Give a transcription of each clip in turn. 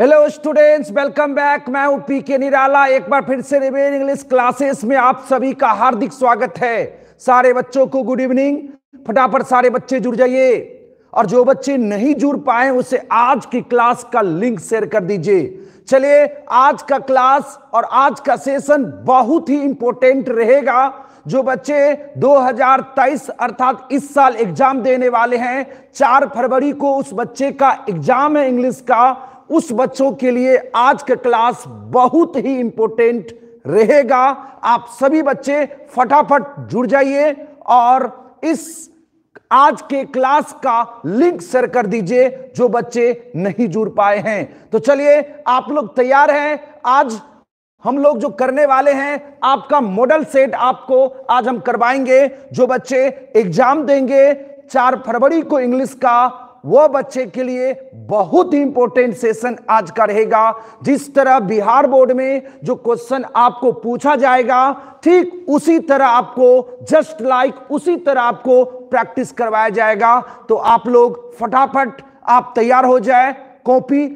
Hello students welcome back मैं हूं P के निराला एक बार फिर से रिवेन इंग्लिश क्लासेस में आप सभी का हार्दिक स्वागत है सारे बच्चों को गुड इवनिंग फटाफट सारे बच्चे जुड़ जाइए और जो बच्चे नहीं जुड़ पाए उसे आज की क्लास का लिंक शेयर कर दीजिए चलिए आज का क्लास और आज का सेशन बहुत ही इंपॉर्टेंट रहेगा जो बच्चे 2023 अर्थात इस साल एग्जाम देने वाले हैं 4 फरवरी को उस बच्चे का एग्जाम है इंग्लिश का उस बच्चों के लिए आज का क्लास बहुत ही इंपॉर्टेंट रहेगा आप सभी बच्चे फटाफट जुड़ जाइए और इस आज के क्लास का लिंक शेयर कर दीजिए जो बच्चे नहीं जुड़ पाए हैं तो चलिए आप लोग तैयार हैं आज हम लोग जो करने वाले हैं आपका मॉडल सेट आपको आज हम करवाएंगे जो बच्चे एग्जाम देंगे चार फरवरी को इंग्लिश का वो बच्चे के लिए बहुत ही इंपॉर्टेंट सेशन आज का रहेगा जिस तरह बिहार बोर्ड में जो क्वेश्चन आपको पूछा जाएगा ठीक उसी तरह आपको जस्ट लाइक like, उसी तरह आपको प्रैक्टिस करवाया जाएगा तो आप लोग फटाफट आप तैयार हो जाए कॉपी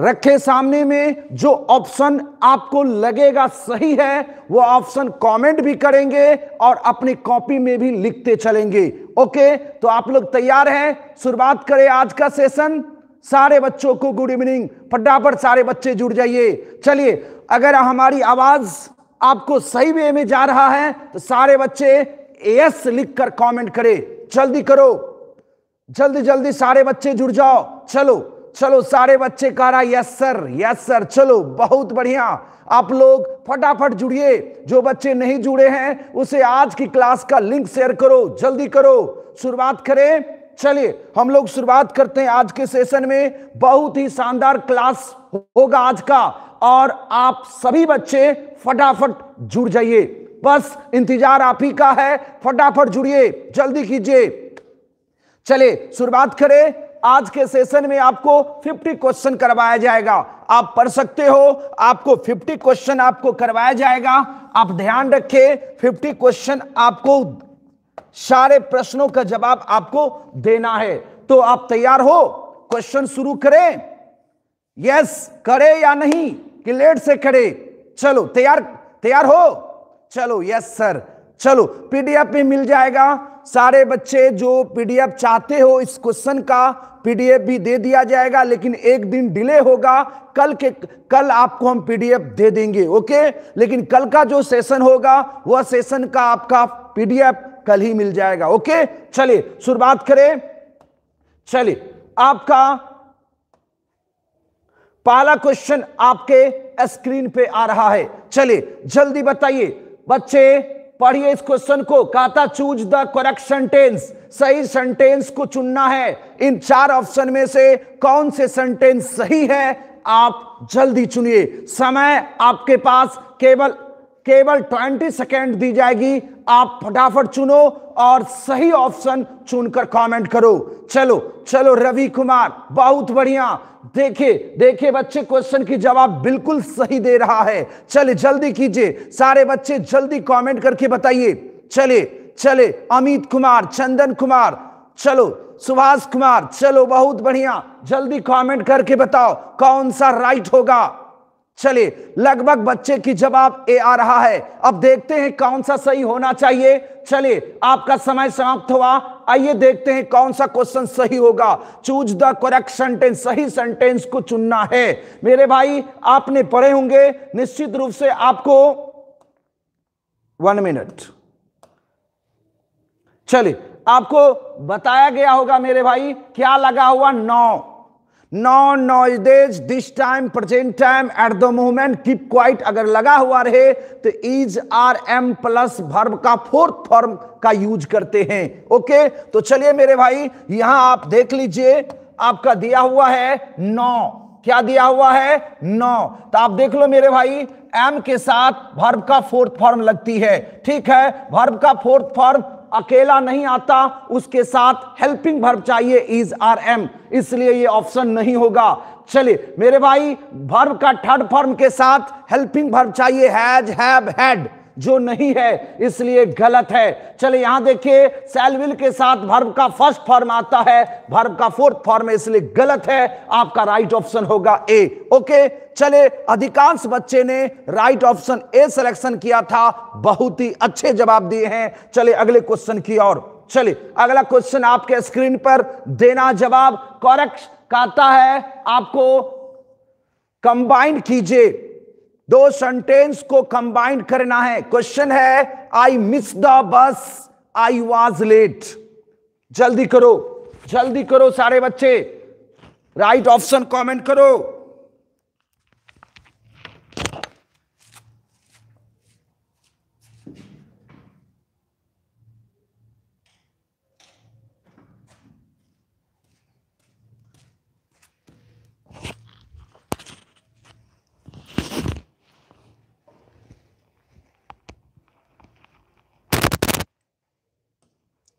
रखे सामने में जो ऑप्शन आपको लगेगा सही है वो ऑप्शन कमेंट भी करेंगे और अपनी कॉपी में भी लिखते चलेंगे ओके तो आप लोग तैयार हैं शुरुआत करें आज का सेशन सारे बच्चों को गुड इवनिंग फटाफट सारे बच्चे जुड़ जाइए चलिए अगर हमारी आवाज आपको सही वे में जा रहा है तो सारे बच्चे यस लिखकर कमेंट करें जल्दी करो जल्दी जल्दी सारे बच्चे जुड़ जाओ चलो चलो सारे बच्चे कह रहा यस सर यस सर चलो बहुत बढ़िया आप लोग फटाफट जुड़िए जो बच्चे नहीं जुड़े हैं उसे आज की क्लास का लिंक शेयर करो जल्दी करो शुरुआत करें चलिए हम लोग शुरुआत करते हैं आज के सेशन में बहुत ही शानदार क्लास होगा आज का और आप सभी बच्चे फटाफट जुड़ जाइए बस इंतजार आप ही का है फटाफट जुड़िए जल्दी कीजिए चले शुरुआत करें आज के सेशन में आपको 50 क्वेश्चन करवाया जाएगा आप पढ़ सकते हो आपको 50 क्वेश्चन आपको करवाया जाएगा आप ध्यान रखें 50 क्वेश्चन आपको सारे प्रश्नों का जवाब आपको देना है तो आप तैयार हो क्वेश्चन शुरू करें यस करें या नहीं कि लेट से करें चलो तैयार तैयार हो चलो यस सर चलो पीडीएफ में मिल जाएगा सारे बच्चे जो पीडीएफ चाहते हो इस क्वेश्चन का पीडीएफ भी दे दिया जाएगा लेकिन एक दिन डिले होगा कल के कल आपको हम पीडीएफ दे देंगे ओके लेकिन कल का जो सेशन होगा वह सेशन का आपका पीडीएफ कल ही मिल जाएगा ओके चलिए शुरुआत करें चलिए आपका पहला क्वेश्चन आपके स्क्रीन पे आ रहा है चलिए जल्दी बताइए बच्चे पढ़िए इस क्वेश्चन को काता चूज द करेक्ट सेंटेंस सही सेंटेंस को चुनना है इन चार ऑप्शन में से कौन से सेंटेंस सही है आप जल्दी चुनिए समय आपके पास केवल केवल 20 सेकेंड दी जाएगी आप फटाफट चुनो और सही ऑप्शन चुनकर कमेंट करो चलो चलो रवि कुमार बहुत बढ़िया देखे देखे बच्चे क्वेश्चन की जवाब बिल्कुल सही दे रहा है चले जल्दी कीजिए सारे बच्चे जल्दी कमेंट करके बताइए चले चले अमित कुमार चंदन कुमार चलो सुभाष कुमार चलो बहुत बढ़िया जल्दी कमेंट करके बताओ कौन सा राइट होगा चलिए लगभग बच्चे की जवाब ए आ रहा है अब देखते हैं कौन सा सही होना चाहिए चलिए आपका समय समाप्त हुआ आइए देखते हैं कौन सा क्वेश्चन सही होगा चूज द करेक्ट सेंटेंस सही सेंटेंस को चुनना है मेरे भाई आपने पढ़े होंगे निश्चित रूप से आपको वन मिनट चलिए आपको बताया गया होगा मेरे भाई क्या लगा हुआ now this time present time at the moment keep quiet अगर लगा हुआ रहे तो is are am plus verb का फोर्थ फॉर्म का यूज करते हैं ओके okay? तो चलिए मेरे भाई यहां आप देख लीजिए आपका दिया हुआ है नौ क्या दिया हुआ है नौ तो आप देख लो मेरे भाई एम के साथ भर्ब का फोर्थ फॉर्म लगती है ठीक है भर्ब का फोर्थ फॉर्म अकेला नहीं आता उसके साथ हेल्पिंग भर्ब चाहिए इज आर एम इसलिए ये ऑप्शन नहीं होगा चलिए मेरे भाई वर्ब का थर्ड फॉर्म के साथ हेल्पिंग भर्व चाहिए हैज हैव हैड जो नहीं है इसलिए गलत है चलिए यहां देखिए सेलविल के साथ भर्व का फर्स्ट फॉर्म आता है भर्व का फोर्थ फॉर्म इसलिए गलत है आपका राइट ऑप्शन होगा ए ओके चले अधिकांश बच्चे ने राइट ऑप्शन ए सिलेक्शन किया था बहुत ही अच्छे जवाब दिए हैं चले अगले क्वेश्चन की ओर चलिए अगला क्वेश्चन आपके स्क्रीन पर देना जवाब कॉरेक्ट कहता है आपको कंबाइंड कीजिए दो सेंटेंस को कंबाइंड करना है क्वेश्चन है आई मिस द बस आई वॉज लेट जल्दी करो जल्दी करो सारे बच्चे राइट ऑप्शन कमेंट करो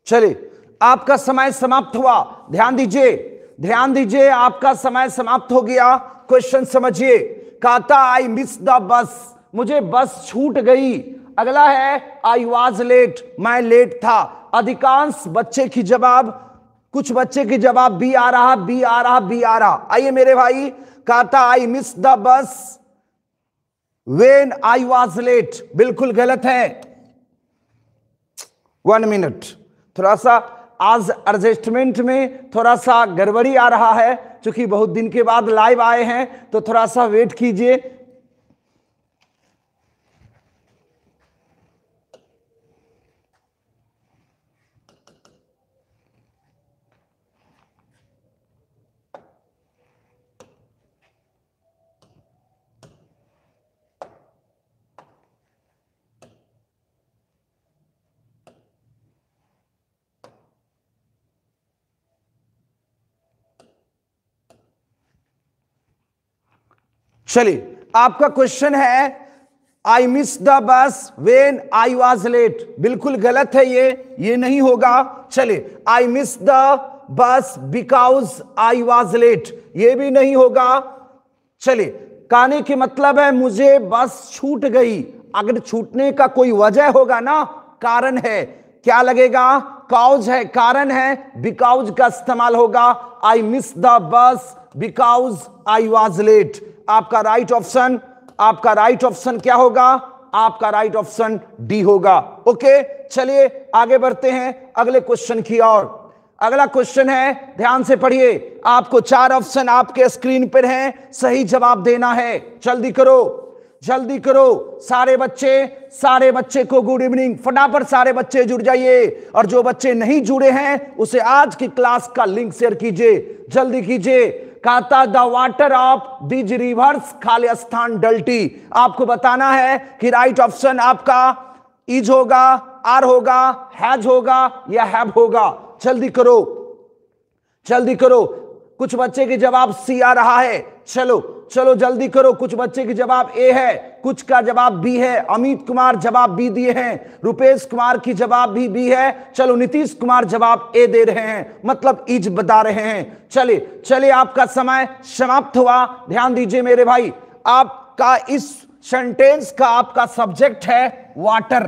चलिए आपका समय समाप्त हुआ ध्यान दीजिए ध्यान दीजिए आपका समय समाप्त हो गया क्वेश्चन समझिए काता आई मिस द बस मुझे बस छूट गई अगला है आई वॉज लेट मैं लेट था अधिकांश बच्चे की जवाब कुछ बच्चे की जवाब बी आ रहा बी आ रहा बी आ रहा आइए मेरे भाई काता I miss the bus when I was late बिल्कुल गलत है वन मिनट थोड़ा सा आज एडजस्टमेंट में थोड़ा सा गड़बड़ी आ रहा है चूंकि बहुत दिन के बाद लाइव आए हैं तो थोड़ा सा वेट कीजिए चलिए आपका क्वेश्चन है I miss the bus when I was late बिल्कुल गलत है ये ये नहीं होगा चलिए I miss the bus because I was late ये भी नहीं होगा चलिए कहने के मतलब है मुझे बस छूट गई अगर छूटने का कोई वजह होगा ना कारण है क्या लगेगा काउज है कारण है बिकाउज का इस्तेमाल होगा I miss the bus because I was late आपका राइट ऑप्शन आपका राइट ऑप्शन क्या होगा आपका राइट ऑप्शन डी होगा ओके चलिए आगे बढ़ते हैं अगले क्वेश्चन की ओर अगला क्वेश्चन है ध्यान से पढ़िए आपको चार ऑप्शन आपके स्क्रीन पर हैं सही जवाब देना है जल्दी करो जल्दी करो सारे बच्चे सारे बच्चे को गुड इवनिंग फटाफट सारे बच्चे जुड़ जाइए और जो बच्चे नहीं जुड़े हैं उसे आज की क्लास का लिंक शेयर कीजिए जल्दी कीजिए काता the water of these rivers खाली स्थान डल्टी आपको बताना है कि राइट ऑप्शन आपका इज होगा आर होगा हैज होगा या हैव होगा जल्दी करो जल्दी करो कुछ बच्चे के जवाब सी आ रहा है चलो चलो जल्दी करो कुछ बच्चे के जवाब ए है कुछ का जवाब बी है अमित कुमार जवाब बी दिए हैं रुपेश कुमार की जवाब भी बी है चलो नीतीश कुमार जवाब ए दे रहे हैं मतलब इज बता रहे हैं चले चले आपका समय समाप्त हुआ ध्यान दीजिए मेरे भाई आपका इस सेंटेंस का आपका सब्जेक्ट है वाटर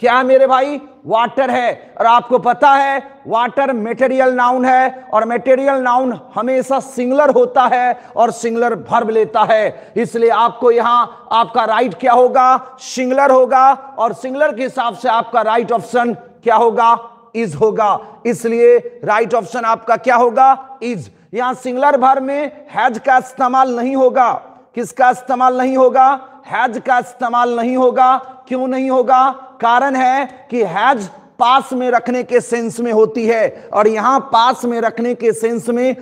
क्या है मेरे भाई वाटर है और आपको पता है वाटर मेटेरियल नाउन है और मेटेरियल नाउन हमेशा सिंगलर होता है और सिंगलर भर्ब लेता है इसलिए आपको यहां आपका राइट क्या होगा सिंगलर होगा और सिंगलर के हिसाब से आपका राइट ऑप्शन क्या होगा इज होगा इसलिए राइट ऑप्शन आपका क्या होगा इज यहां सिंगलर भर में हैज का इस्तेमाल नहीं होगा किसका इस्तेमाल नहीं होगा हैज का इस्तेमाल नहीं होगा क्यों नहीं होगा कारण है कि हैज पास में रखने के सेंस में होती है और यहां पास में रखने के सेंस में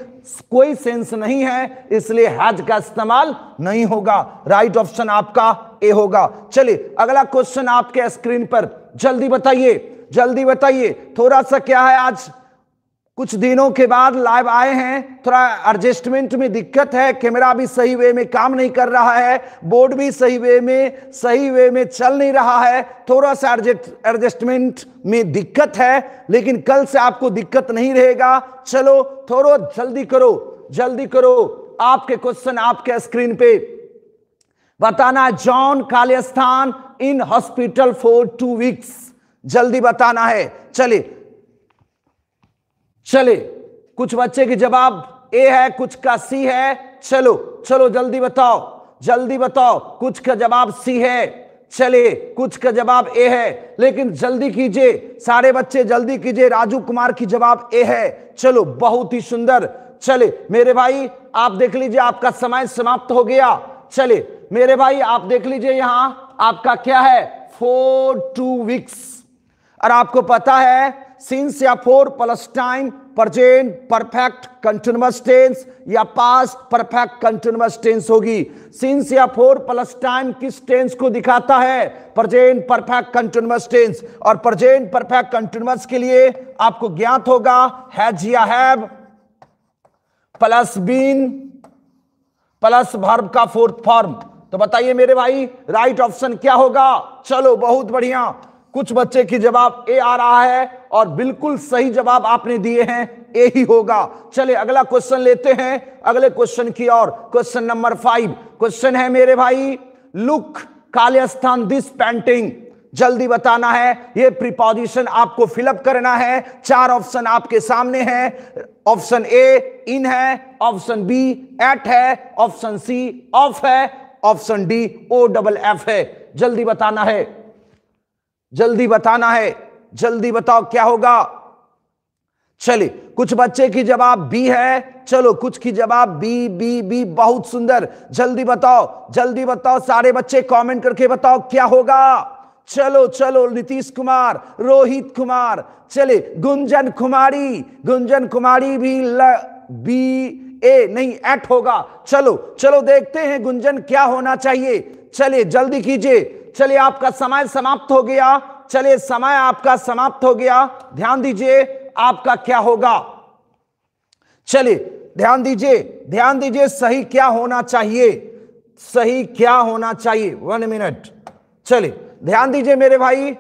कोई सेंस नहीं है इसलिए हैज का इस्तेमाल नहीं होगा राइट ऑप्शन आपका ए होगा चलिए अगला क्वेश्चन आपके स्क्रीन पर जल्दी बताइए जल्दी बताइए थोड़ा सा क्या है आज कुछ दिनों के बाद लाइव आए हैं थोड़ा एडजस्टमेंट में दिक्कत है कैमरा भी सही वे में काम नहीं कर रहा है बोर्ड भी सही वे में सही वे में चल नहीं रहा है थोड़ा सा एडजस्टमेंट में दिक्कत है लेकिन कल से आपको दिक्कत नहीं रहेगा चलो थोड़ा जल्दी करो जल्दी करो आपके क्वेश्चन आपके स्क्रीन पे बताना जॉन कालिस्थान in hospital for two weeks जल्दी बताना है चलिए चले कुछ बच्चे के जवाब ए है कुछ का सी है चलो चलो जल्दी बताओ जल्दी बताओ कुछ का जवाब सी है चले कुछ का जवाब ए है लेकिन जल्दी कीजिए सारे बच्चे जल्दी कीजिए राजू कुमार की जवाब ए है चलो बहुत ही सुंदर चले मेरे भाई आप देख लीजिए आपका समय समाप्त हो गया चले मेरे भाई आप देख लीजिए यहां आपका क्या है फोर टू वीक्स और आपको पता है सिंस या for plus time present perfect continuous tense या पास्ट परफेक्ट कंटिन्यूस टेंस होगी सिंस या फोर प्लस टाइम किस टेंस को दिखाता है प्रजेंट परफेक्ट कंटिन्यूस टेंस और प्रजेंट परफेक्ट कंटिन्यूस के लिए आपको ज्ञात होगा हैज या have plus been plus verb का फोर्थ फॉर्म तो बताइए मेरे भाई राइट ऑप्शन क्या होगा चलो बहुत बढ़िया कुछ बच्चे की जवाब ए आ रहा है और बिल्कुल सही जवाब आपने दिए हैं ए ही होगा चले अगला क्वेश्चन लेते हैं अगले क्वेश्चन की और क्वेश्चन नंबर फाइव क्वेश्चन है मेरे भाई लुक काले स्थान दिस पेंटिंग जल्दी बताना है ये प्रिपोजिशन आपको फिलअप करना है चार ऑप्शन आपके सामने है ऑप्शन ए इन है ऑप्शन बी एट है ऑप्शन सी ऑफ है option D O double F है जल्दी बताना है जल्दी बताना है जल्दी बताओ क्या होगा चलिए कुछ बच्चे की जवाब बी है चलो कुछ की जवाब बी बी बी बहुत सुंदर जल्दी बताओ जल्दी बताओ सारे बच्चे कमेंट करके बताओ क्या होगा चलो चलो नीतीश कुमार रोहित कुमार चले गुंजन कुमारी गुंजन कुमारी भी ल, बी ए नहीं एट होगा चलो चलो देखते हैं गुंजन क्या होना चाहिए चलिए जल्दी कीजिए चलिए आपका समय समाप्त हो गया चलिए समय आपका समाप्त हो गया ध्यान दीजिए आपका क्या होगा चलिए ध्यान दीजिए ध्यान दीजिए सही क्या होना चाहिए सही क्या होना चाहिए वन मिनट चलिए ध्यान दीजिए मेरे भाई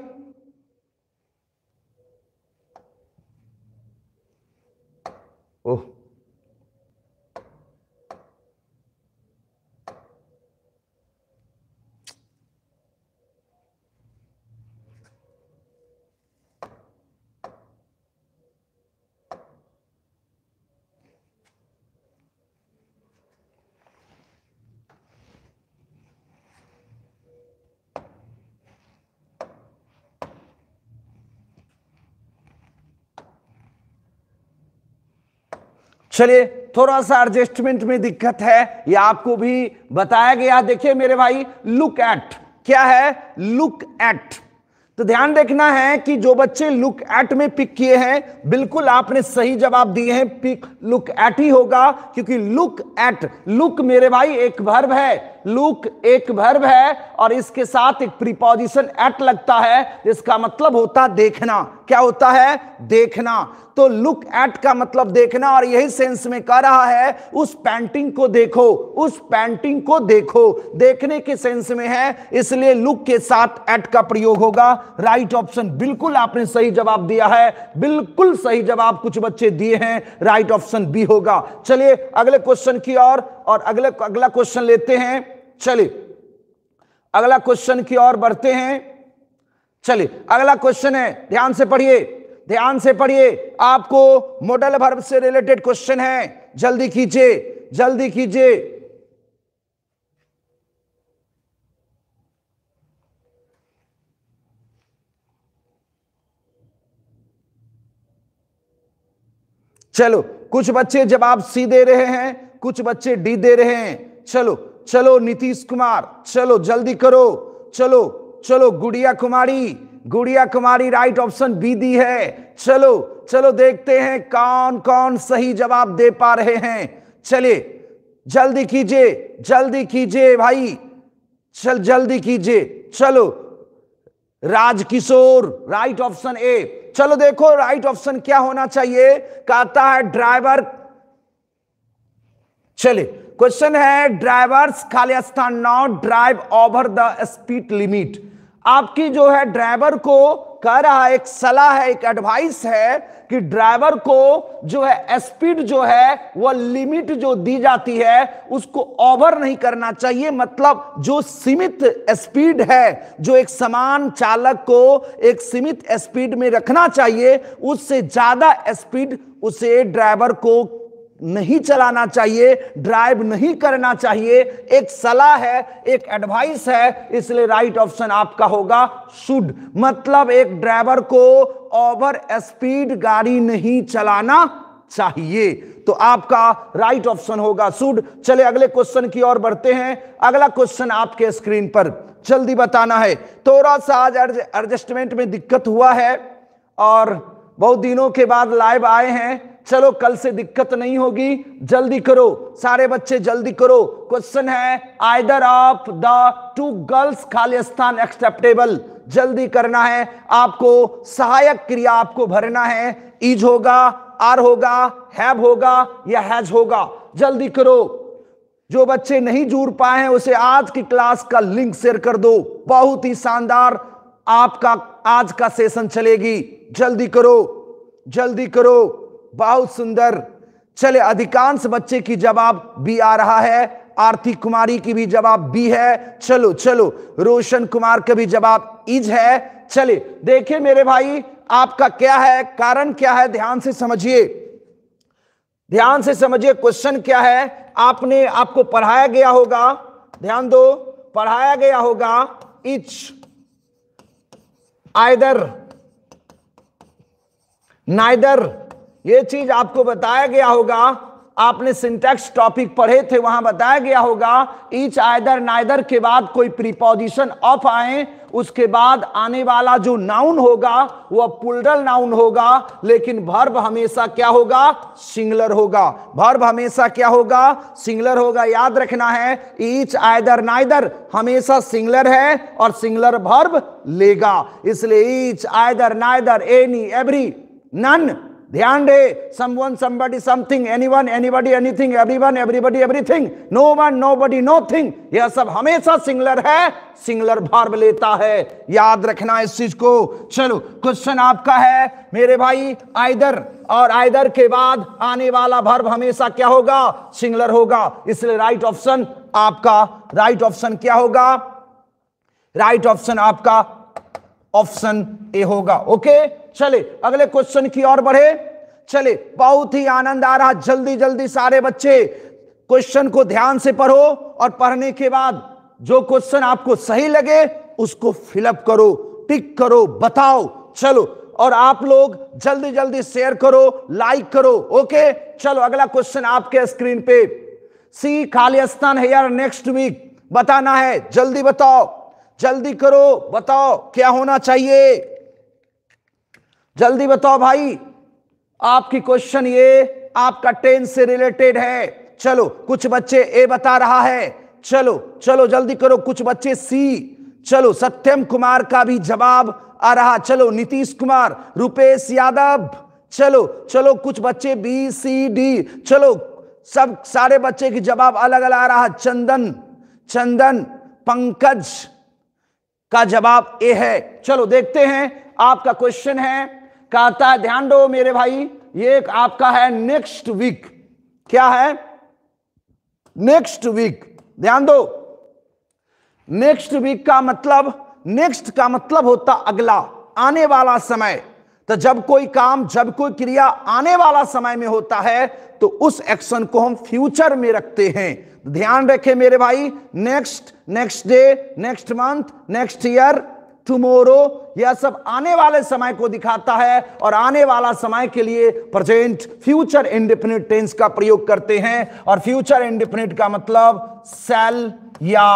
ओह चलिए थोड़ा सा एडजस्टमेंट में दिक्कत है ये आपको भी बताया गया देखिए मेरे भाई लुक एट क्या है लुक एट तो ध्यान देखना है कि जो बच्चे लुक एट में पिक किए हैं बिल्कुल आपने सही जवाब दिए हैं पिक लुक एट ही होगा क्योंकि लुक एट लुक मेरे भाई एक भर्व है लूक एक वर्ब है और इसके साथ एक प्रीपोजिशन एट लगता है जिसका मतलब होता देखना क्या होता है देखना तो लुक एट का मतलब देखना और यही सेंस में कह रहा है उस पेंटिंग को देखो उस पेंटिंग को देखो देखने के सेंस में है इसलिए लुक के साथ एट का प्रयोग होगा राइट ऑप्शन बिल्कुल आपने सही जवाब दिया है बिल्कुल सही जवाब कुछ बच्चे दिए हैं राइट ऑप्शन बी होगा चलिए अगले क्वेश्चन की ओर और, और अगले अगला क्वेश्चन लेते हैं चलिए अगला क्वेश्चन की ओर बढ़ते हैं चलिए अगला क्वेश्चन है ध्यान से पढ़िए ध्यान से पढ़िए आपको मॉडल भर्व से रिलेटेड क्वेश्चन है जल्दी कीजिए जल्दी कीजिए चलो कुछ बच्चे जवाब सी दे रहे हैं कुछ बच्चे डी दे रहे हैं चलो चलो नीतीश कुमार चलो जल्दी करो चलो चलो Gudiya Kumari Gudiya Kumari right option B दी है चलो चलो देखते हैं कौन कौन सही जवाब दे पा रहे हैं चलिए जल्दी कीजिए जल्दी कीजिए भाई चल जल्दी कीजिए चलो राजकिशोर राइट ऑप्शन ए चलो देखो राइट ऑप्शन क्या होना चाहिए कहता है ड्राइवर चले क्वेश्चन है ड्राइवर्स खाली स्थान not drive over the speed limit आपकी जो है ड्राइवर को कह रहा है एक सलाह है एक एडवाइस है कि ड्राइवर को जो है स्पीड जो है वह लिमिट जो दी जाती है उसको ओवर नहीं करना चाहिए मतलब जो सीमित स्पीड है जो एक समान चालक को एक सीमित स्पीड में रखना चाहिए उससे ज्यादा स्पीड उसे ड्राइवर को नहीं चलाना चाहिए ड्राइव नहीं करना चाहिए एक सलाह है एक एडवाइस है इसलिए राइट ऑप्शन आपका होगा शुड मतलब एक ड्राइवर को ओवर स्पीड गाड़ी नहीं चलाना चाहिए तो आपका राइट ऑप्शन होगा शुड चले अगले क्वेश्चन की ओर बढ़ते हैं अगला क्वेश्चन आपके स्क्रीन पर जल्दी बताना है थोड़ा सा आज एडजस्टमेंट में दिक्कत हुआ है और बहुत दिनों के बाद लाइव आए हैं चलो कल से दिक्कत नहीं होगी जल्दी करो सारे बच्चे जल्दी करो क्वेश्चन है either of the two girls खालिस्तान एक्सेप्टेबल जल्दी करना है आपको सहायक क्रिया आपको भरना है इज होगा आर होगा हैव होगा या हैज होगा जल्दी करो जो बच्चे नहीं जुड़ पाए हैं उसे आज की क्लास का लिंक शेयर कर दो बहुत ही शानदार आपका आज का सेशन चलेगी जल्दी करो जल्दी करो बहुत सुंदर चले अधिकांश बच्चे की जवाब बी आ रहा है आरती कुमारी की भी जवाब बी है चलो चलो रोशन कुमार का भी जवाब इज है चले देखिए मेरे भाई आपका क्या है कारण क्या है ध्यान से समझिए ध्यान से समझिए क्वेश्चन क्या है आपने आपको पढ़ाया गया होगा ध्यान दो पढ़ाया गया होगा इच आइदर नाइदर ये चीज आपको बताया गया होगा आपने सिंटेक्स टॉपिक पढ़े थे वहां बताया गया होगा ईच आयदर नाइदर के बाद कोई प्रीपोजिशन ऑफ आए उसके बाद आने वाला जो नाउन होगा वह पुलरल नाउन होगा लेकिन भर्ब हमेशा क्या होगा सिंगलर होगा भर्ब हमेशा क्या होगा सिंगलर होगा याद रखना है ईच आयदर नाइदर हमेशा सिंगलर है और सिंगलर भर्ब लेगा इसलिए each either neither any every none ध्यान दे someone something something anyone anybody anything everyone everybody everything no one nothing यह सब हमेशा सिंगलर है सिंगलर भार्व लेता है याद रखना इस चीज को चलो क्वेश्चन आपका है मेरे भाई आइदर और आइदर के बाद आने वाला भर्व हमेशा क्या होगा सिंगलर होगा इसलिए राइट ऑप्शन आपका राइट ऑप्शन क्या होगा राइट ऑप्शन आपका ऑप्शन ए होगा ओके okay? चले अगले क्वेश्चन की ओर बढ़े चले बहुत ही आनंद आ रहा जल्दी जल्दी सारे बच्चे क्वेश्चन को ध्यान से पढ़ो और पढ़ने के बाद जो क्वेश्चन आपको सही लगे उसको फिलअप करो टिक करो बताओ चलो और आप लोग जल्दी जल्दी शेयर करो लाइक करो ओके चलो अगला क्वेश्चन आपके स्क्रीन पे सी खाली स्थान है यार नेक्स्ट वीक बताना है जल्दी बताओ जल्दी करो बताओ क्या होना चाहिए जल्दी बताओ भाई आपकी क्वेश्चन ये आपका टेन से रिलेटेड है चलो कुछ बच्चे ए बता रहा है चलो चलो जल्दी करो कुछ बच्चे सी चलो सत्यम कुमार का भी जवाब आ रहा चलो नीतीश कुमार रुपेश यादव चलो चलो कुछ बच्चे बी सी डी चलो सब सारे बच्चे के जवाब अलग अलग आ रहा चंदन चंदन पंकज का जवाब ए है चलो देखते हैं आपका क्वेश्चन है कहता है ध्यान दो मेरे भाई ये आपका है नेक्स्ट वीक क्या है नेक्स्ट वीक ध्यान दो नेक्स्ट वीक का मतलब नेक्स्ट का मतलब होता अगला आने वाला समय तो जब कोई काम जब कोई क्रिया आने वाला समय में होता है तो उस एक्शन को हम फ्यूचर में रखते हैं ध्यान रखें मेरे भाई next next day next month next year tomorrow यह सब आने वाले समय को दिखाता है और आने वाला समय के लिए प्रेजेंट फ्यूचर इंडिफिनिट टेंस का प्रयोग करते हैं और फ्यूचर इंडिफिनिट का मतलब सेल या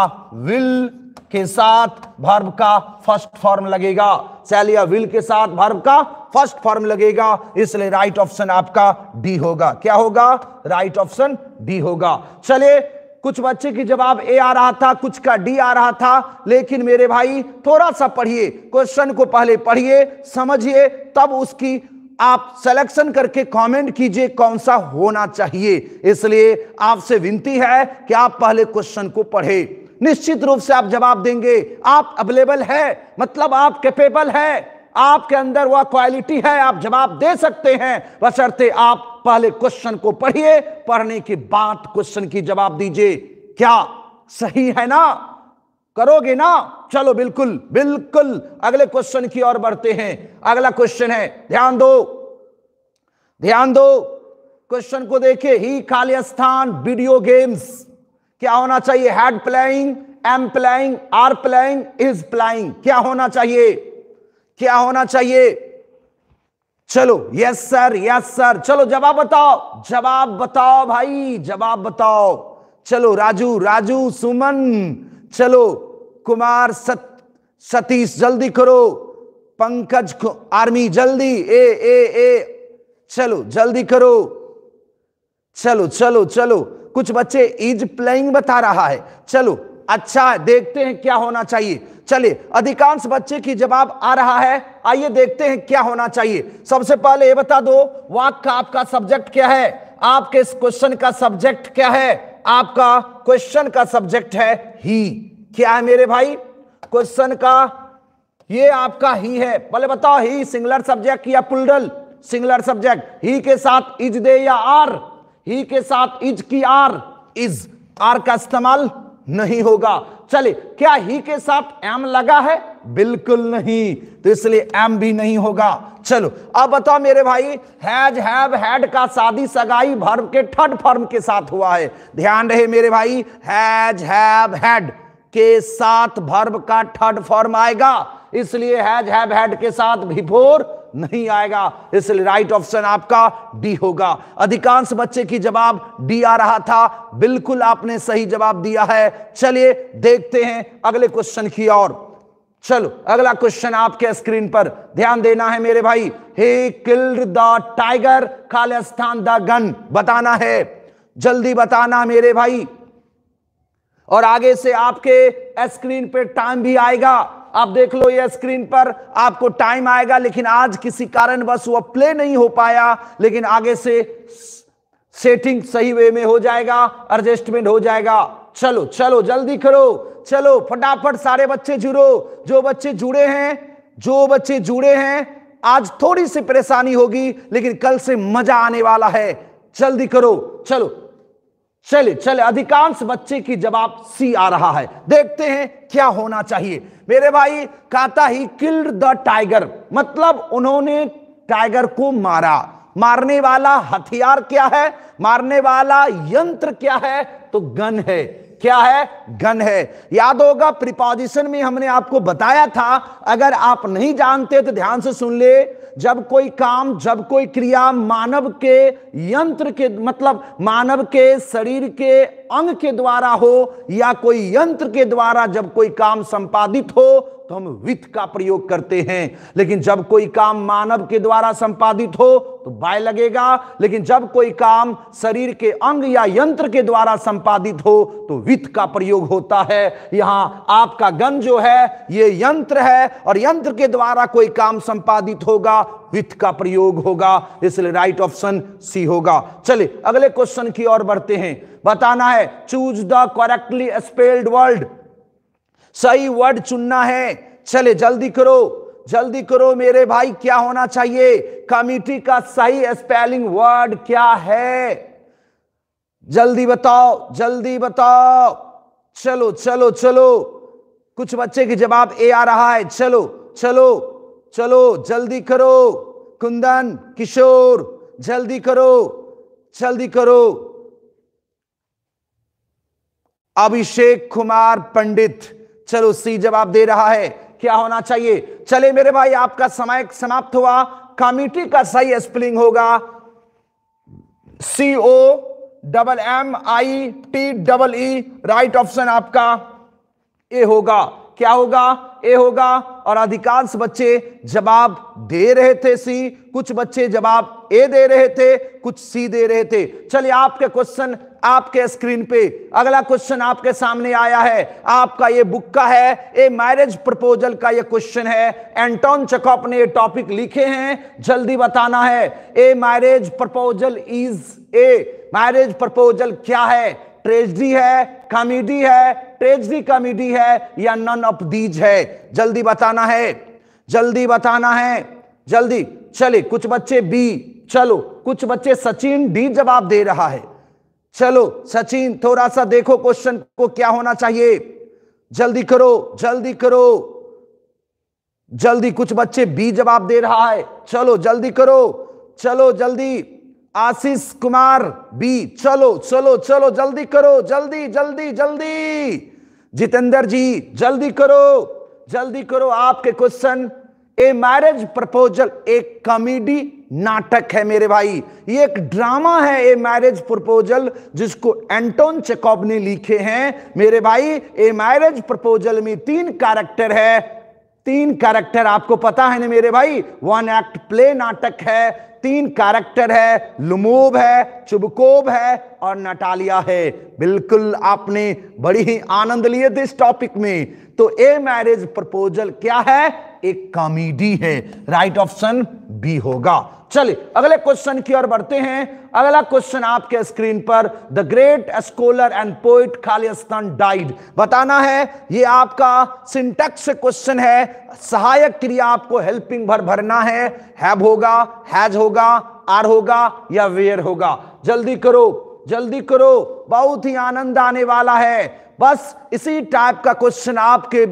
विल के साथ भर्व का फर्स्ट फॉर्म लगेगा सेल या विल के साथ भर्व का फर्स्ट फॉर्म लगेगा इसलिए राइट ऑप्शन आपका डी होगा क्या होगा राइट ऑप्शन डी होगा चलिए कुछ बच्चे की जवाब ए आ रहा था कुछ का डी आ रहा था लेकिन मेरे भाई थोड़ा सा पढ़िए क्वेश्चन को पहले पढ़िए समझिए तब उसकी आप सिलेक्शन करके कमेंट कीजिए कौन सा होना चाहिए इसलिए आपसे विनती है कि आप पहले क्वेश्चन को पढ़े निश्चित रूप से आप जवाब देंगे आप अवेलेबल है मतलब आप कैपेबल है आपके अंदर वह क्वालिटी है आप जवाब दे सकते हैं बशर्ते आप पहले क्वेश्चन को पढ़िए पढ़ने के बाद क्वेश्चन की जवाब दीजिए क्या सही है ना करोगे ना चलो बिल्कुल बिल्कुल अगले क्वेश्चन की ओर बढ़ते हैं अगला क्वेश्चन है ध्यान दो ध्यान दो क्वेश्चन को देखिए ही खाली स्थान वीडियो गेम्स क्या होना चाहिए had playing am playing are playing is playing क्या होना चाहिए क्या होना चाहिए चलो यस सर यस सर चलो जवाब बताओ जवाब बताओ भाई जवाब बताओ चलो राजू राजू सुमन चलो कुमार सत सतीश जल्दी करो पंकज आर्मी जल्दी ए ए ए चलो जल्दी करो चलो चलो चलो कुछ बच्चे इज प्लेइंग बता रहा है चलो अच्छा है देखते हैं क्या होना चाहिए चलिए अधिकांश बच्चे की जवाब आ रहा है आइए देखते हैं क्या होना चाहिए सबसे पहले ये बता दो वाक का आपका सब्जेक्ट क्या है आपके इस क्वेश्चन का सब्जेक्ट क्या है आपका क्वेश्चन का सब्जेक्ट है ही क्या है मेरे भाई क्वेश्चन का ये आपका ही है पहले बताओ ही सिंगुलर सब्जेक्ट या पुलरल सिंगुलर सब्जेक्ट ही के साथ इज दे या आर ही के साथ इज की आर इज आर का इस्तेमाल नहीं होगा चले क्या ही के साथ एम लगा है बिल्कुल नहीं तो इसलिए एम भी नहीं होगा चलो अब बताओ मेरे भाई हैज हैव हैड का शादी सगाई भर्म के थर्ड फॉर्म के साथ हुआ है ध्यान रहे मेरे भाई हैज हैव हैड के साथ भर्म का थर्ड फॉर्म आएगा इसलिए हैज हैव हैड के साथ बिफोर नहीं आएगा इसलिए राइट ऑप्शन आपका डी होगा अधिकांश बच्चे की जवाब डी आ रहा था बिल्कुल आपने सही जवाब दिया है चलिए देखते हैं अगले क्वेश्चन की ओर चलो अगला क्वेश्चन आपके स्क्रीन पर ध्यान देना है मेरे भाई हे किल्ड द टाइगर खालिस्तान द गन बताना है जल्दी बताना मेरे भाई और आगे से आपके स्क्रीन पे टाइम भी आएगा आप देख लो ये स्क्रीन पर आपको टाइम आएगा लेकिन आज किसी कारण बस वह प्ले नहीं हो पाया लेकिन आगे से सेटिंग सही वे में हो जाएगा एडजस्टमेंट हो जाएगा चलो चलो जल्दी करो चलो फटाफट सारे बच्चे जुड़ो जो बच्चे जुड़े हैं जो बच्चे जुड़े हैं आज थोड़ी सी परेशानी होगी लेकिन कल से मजा आने वाला है जल्दी करो चलो चले चले अधिकांश बच्चे की जवाब सी आ रहा है देखते हैं क्या होना चाहिए मेरे भाई काता ही किल्ड द टाइगर मतलब उन्होंने टाइगर को मारा मारने वाला हथियार क्या है मारने वाला यंत्र क्या है तो गन है क्या है घन है याद होगा प्रिपोजिशन में हमने आपको बताया था अगर आप नहीं जानते तो ध्यान से सुन ले जब कोई काम जब कोई क्रिया मानव के यंत्र के मतलब मानव के शरीर के अंग के द्वारा हो या कोई यंत्र के द्वारा जब कोई काम संपादित हो तो हम विथ का प्रयोग करते हैं लेकिन जब कोई काम मानव के द्वारा संपादित हो तो बाय लगेगा लेकिन जब कोई काम शरीर के अंग या यंत्र के द्वारा संपादित हो तो वित्त का प्रयोग होता है यहां आपका गन जो है ये यंत्र है और यंत्र के द्वारा कोई काम संपादित होगा वित्त का प्रयोग होगा इसलिए राइट ऑप्शन सी होगा चले अगले क्वेश्चन की ओर बढ़ते हैं बताना है choose the correctly spelled world सही वर्ड चुनना है चले जल्दी करो जल्दी करो मेरे भाई क्या होना चाहिए कमिटी का सही स्पेलिंग वर्ड क्या है जल्दी बताओ जल्दी बताओ चलो चलो चलो कुछ बच्चे के जवाब ए आ रहा है चलो चलो चलो जल्दी करो कुंदन किशोर जल्दी करो जल्दी करो अभिषेक कुमार पंडित चलो सी जवाब दे रहा है क्या होना चाहिए चले मेरे भाई आपका समय समाप्त हुआ कमिटी का सही स्पेलिंग होगा C O double M I T double E right option आपका ए होगा क्या होगा ए होगा और अधिकांश बच्चे जवाब दे रहे थे सी कुछ बच्चे जवाब ए दे रहे थे कुछ सी दे रहे थे चलिए आपके क्वेश्चन आपके स्क्रीन पे अगला क्वेश्चन आपके सामने आया है आपका ये बुक का है ए मैरिज प्रपोजल का ये क्वेश्चन है एंटोन चकॉप ने ये टॉपिक लिखे हैं जल्दी बताना है a marriage proposal is a marriage proposal क्या है ट्रेजडी है कॉमेडी है ट्रेजडी कॉमेडी है या नन ऑफ दीज है जल्दी बताना है जल्दी बताना है जल्दी चले कुछ बच्चे बी चलो कुछ बच्चे सचिन डी जवाब दे रहा है चलो सचिन थोड़ा सा देखो क्वेश्चन को क्या होना चाहिए जल्दी करो जल्दी करो जल्दी कुछ बच्चे बी जवाब दे रहा है चलो जल्दी करो चलो जल्दी आशीष कुमार बी चलो चलो चलो जल्दी करो जल्दी जल्दी जल्दी जितेंद्र जी जल्दी करो जल्दी करो आपके क्वेश्चन ए मैरिज प्रपोजल एक कॉमेडी नाटक है मेरे भाई ये एक ड्रामा है ए मैरिज प्रपोजल जिसको एंटोन चेकॉब ने लिखे हैं मेरे भाई ए मैरिज प्रपोजल में तीन कैरेक्टर है तीन कैरेक्टर आपको पता है ना मेरे भाई वन एक्ट प्ले नाटक है तीन कैरेक्टर है लुमोब है चुबकोब है और नटालिया है बिल्कुल आपने बड़ी ही आनंद लिए थे इस टॉपिक में तो ए मैरिज प्रपोजल क्या है एक कॉमेडी है राइट ऑप्शन बी होगा चलिए अगले क्वेश्चन की ओर बढ़ते हैं अगला क्वेश्चन आपके स्क्रीन पर the great scholar and poet खालिस्तान डाइड बताना है ये आपका सिंटेक्स क्वेश्चन है सहायक क्रिया आपको हेल्पिंग भर भरना है हैव होगा हैज होगा आर होगा या वेयर होगा जल्दी करो जल्दी करो बहुत ही आनंद आने वाला है बस इसी टाइप का क्वेश्चन आपके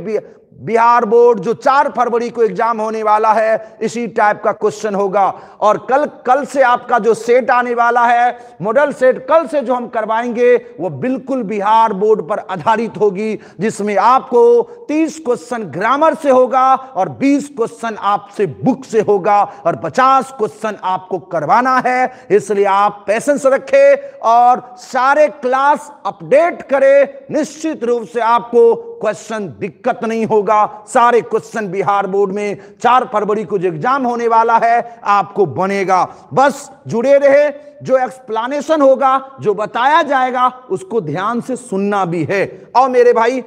बिहार बोर्ड जो चार फरवरी को एग्जाम होने वाला है इसी टाइप का क्वेश्चन होगा और कल कल से आपका जो सेट आने वाला है मॉडल सेट कल से जो हम करवाएंगे वो बिल्कुल बिहार बोर्ड पर आधारित होगी जिसमें आपको 30 क्वेश्चन ग्रामर से होगा और 20 क्वेश्चन आपसे बुक से होगा और 50 क्वेश्चन आपको करवाना है इसलिए आप पैसेंस रखें और सारे क्लास अपडेट करें निश्चित रूप से आपको क्वेश्चन दिक्कत नहीं होगा सारे क्वेश्चन बिहार बोर्ड में चार फरवरी को जो एग्जाम होने वाला है आपको बनेगा बस जुड़े रहे जो एक्सप्लेनेशन होगा जो बताया जाएगा उसको ध्यान से सुनना भी है और मेरे भाई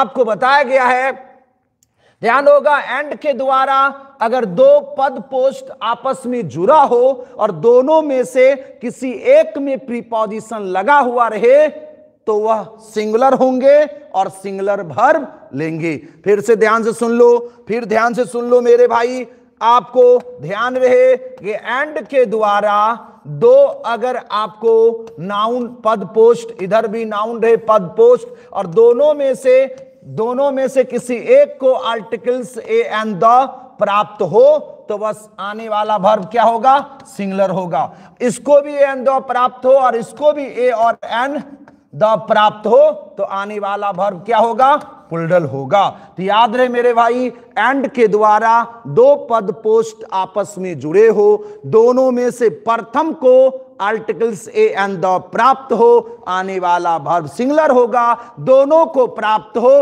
आपको बताया गया है ध्यान होगा एंड के द्वारा अगर दो पद पोस्ट आपस में जुड़ा हो और दोनों में से किसी एक में प्रीपोजिशन लगा हुआ रहे तो वह सिंगुलर होंगे और सिंगुलर भर्ब लेंगे फिर से ध्यान से सुन लो फिर ध्यान से सुन लो मेरे भाई आपको ध्यान रहे कि एंड के द्वारा दो अगर आपको नाउन पद पोस्ट इधर भी नाउन रहे पद पोस्ट और दोनों में से दोनों में से किसी एक को आर्टिकल्स ए एंड द प्राप्त हो तो बस आने वाला भर्ब क्या होगा सिंगलर होगा इसको भी ए एंड द प्राप्त हो और इसको भी ए और एन द प्राप्त हो तो आने वाला भर्व क्या होगा पुलडल होगा तो याद रहे मेरे भाई एंड के द्वारा दो पद पोस्ट आपस में जुड़े हो दोनों में से प्रथम को आर्टिकल्स ए एंड द प्राप्त हो आने वाला भर्व सिंगलर होगा दोनों को प्राप्त हो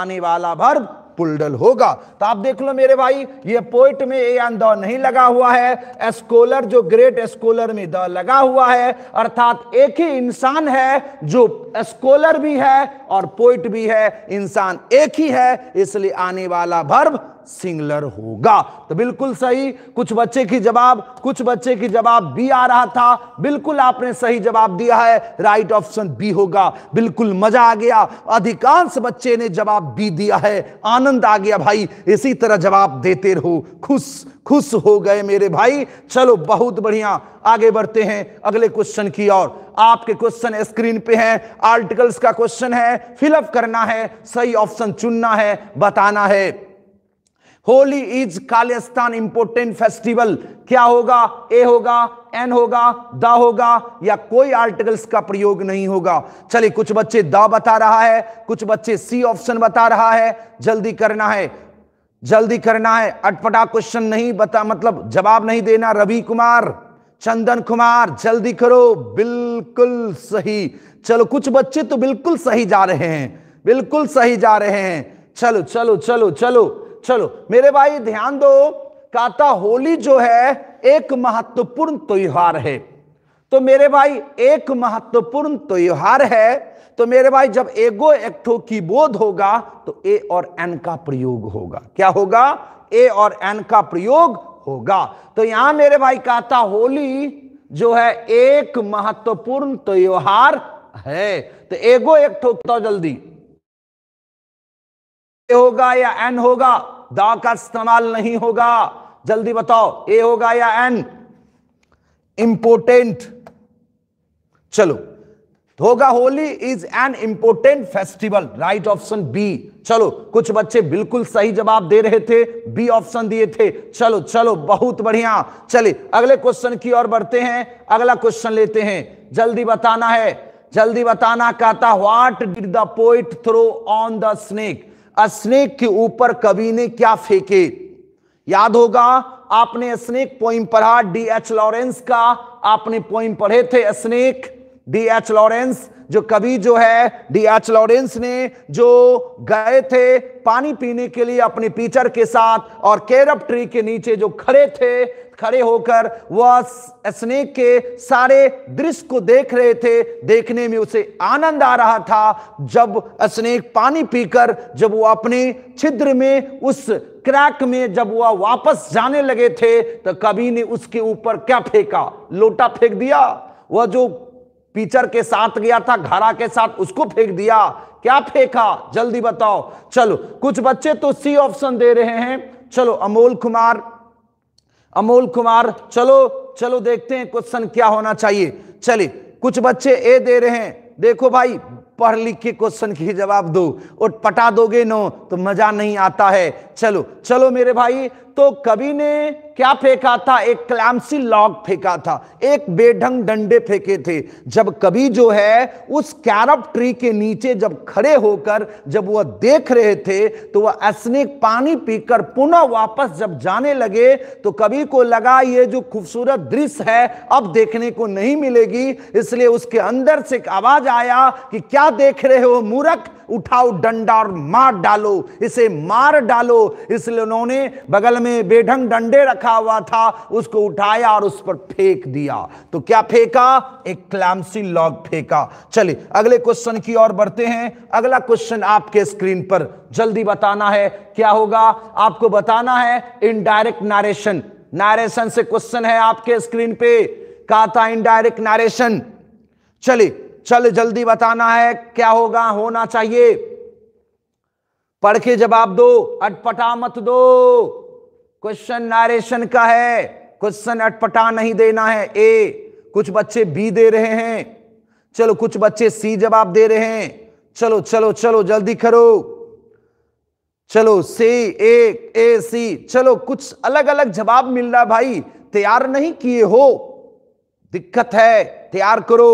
आने वाला भर्व पुलडल होगा तो आप देख लो मेरे भाई ये पोइट में ए एन द नहीं लगा हुआ है एस्कोलर जो ग्रेट एस्कोलर में द लगा हुआ है अर्थात एक ही इंसान है जो एस्कोलर भी है और पोइट भी है इंसान एक ही है इसलिए आने वाला भर्व सिंगलर होगा तो बिल्कुल सही कुछ बच्चे की जवाब कुछ बच्चे की जवाब बी आ रहा था बिल्कुल आपने सही जवाब दिया है राइट ऑप्शन बी होगा बिल्कुल मजा आ गया अधिकांश बच्चे ने जवाब बी दिया है आनंद आ गया भाई इसी तरह जवाब देते रहो खुश खुश हो गए मेरे भाई चलो बहुत बढ़िया आगे बढ़ते हैं अगले क्वेश्चन की ओर आपके क्वेश्चन स्क्रीन पे हैं आर्टिकल्स का क्वेश्चन है फिलअप करना है सही ऑप्शन चुनना है बताना है होली इज कालिस्तान इंपोर्टेंट फेस्टिवल क्या होगा ए होगा एन होगा द होगा या कोई आर्टिकल्स का प्रयोग नहीं होगा चलिए कुछ बच्चे द बता रहा है कुछ बच्चे सी ऑप्शन बता रहा है जल्दी करना है जल्दी करना है अटपटा क्वेश्चन नहीं बता मतलब जवाब नहीं देना रवि कुमार चंदन कुमार जल्दी करो बिल्कुल सही चलो कुछ बच्चे तो बिल्कुल सही जा रहे हैं बिल्कुल सही जा रहे हैं चलो चलो चलो चलो चलो मेरे भाई ध्यान दो काता होली जो है एक महत्वपूर्ण त्योहार है तो मेरे भाई एक महत्वपूर्ण त्योहार है तो मेरे भाई जब एगो एक्टो की बोध होगा तो ए और एन का प्रयोग होगा क्या होगा ए और एन का प्रयोग होगा तो यहां मेरे भाई काता होली जो है एक महत्वपूर्ण त्योहार है तो एगो एक ठोकता जल्दी होगा या एन होगा दा का इस्तेमाल नहीं होगा जल्दी बताओ ए होगा या एन इंपोर्टेंट चलो होगा Holi is an important festival right option B चलो कुछ बच्चे बिल्कुल सही जवाब दे रहे थे बी ऑप्शन दिए थे चलो चलो बहुत बढ़िया चलिए अगले क्वेश्चन की ओर बढ़ते हैं अगला क्वेश्चन लेते हैं जल्दी बताना है जल्दी बताना कहता what did the poet throw on the snake snake के ऊपर कवि ने क्या फेंके याद होगा आपने स्नेक पोइम पढ़ा डी एच लॉरेंस का आपने पोइम पढ़े थे स्नेक डी एच लॉरेंस जो कवि जो है डी एच लॉरेंस ने जो गए थे पानी पीने के लिए अपने टीचर के साथ और केरप ट्री के नीचे जो खड़े थे खड़े होकर वह स्नेक के सारे दृश्य को देख रहे थे देखने में उसे आनंद आ रहा था जब स्नेक पानी पीकर जब वो अपने छिद्र में उस क्रैक में जब वह वापस जाने लगे थे तो कवि ने उसके ऊपर क्या फेंका लोटा फेंक दिया वह जो पीचर के साथ गया था घरा के साथ उसको फेंक दिया क्या फेंका जल्दी बताओ चलो कुछ बच्चे तो सी ऑप्शन दे रहे हैं चलो अमोल कुमार अमोल कुमार चलो चलो देखते हैं क्वेश्चन क्या होना चाहिए चले कुछ बच्चे ए दे रहे हैं देखो भाई पढ़ लिख के क्वेश्चन के जवाब दो और पटा दोगे नो तो मजा नहीं आता है चलो चलो मेरे भाई तो कवि ने क्या फेंका था एक क्लैम्सी लॉग फेंका था एक बेढंग डंडे फेंके थे जब कवि जो है उस कैरप ट्री के नीचे जब खड़े होकर जब वह देख रहे थे तो वह स्नेक पानी पीकर पुनः वापस जब जाने लगे तो कवि को लगा ये जो खूबसूरत दृश्य है अब देखने को नहीं मिलेगी इसलिए उसके अंदर से एक आवाज आया कि क्या देख रहे हो मूर्ख उठाओ डंडा और मार डालो इसे मार डालो इसलिए उन्होंने बगल में बेढंग डंडे रखा हुआ था उसको उठाया और उस पर फेंक दिया तो क्या फेंका एक क्लैमसी लॉग फेंका चलिए अगले क्वेश्चन की ओर बढ़ते हैं अगला क्वेश्चन आपके स्क्रीन पर जल्दी बताना है क्या होगा आपको बताना है इनडायरेक्ट नारेशन नारेशन से क्वेश्चन है आपके स्क्रीन पे कहा था इनडायरेक्ट नारेशन चलिए चल जल्दी बताना है क्या होगा होना चाहिए पढ़ के जवाब दो अटपटा मत दो क्वेश्चन नारेशन का है क्वेश्चन अटपटा नहीं देना है ए कुछ बच्चे बी दे रहे हैं चलो कुछ बच्चे सी जवाब दे रहे हैं चलो चलो चलो जल्दी करो चलो सी ए ए सी चलो कुछ अलग अलग जवाब मिल रहा भाई तैयार नहीं किए हो दिक्कत है तैयार करो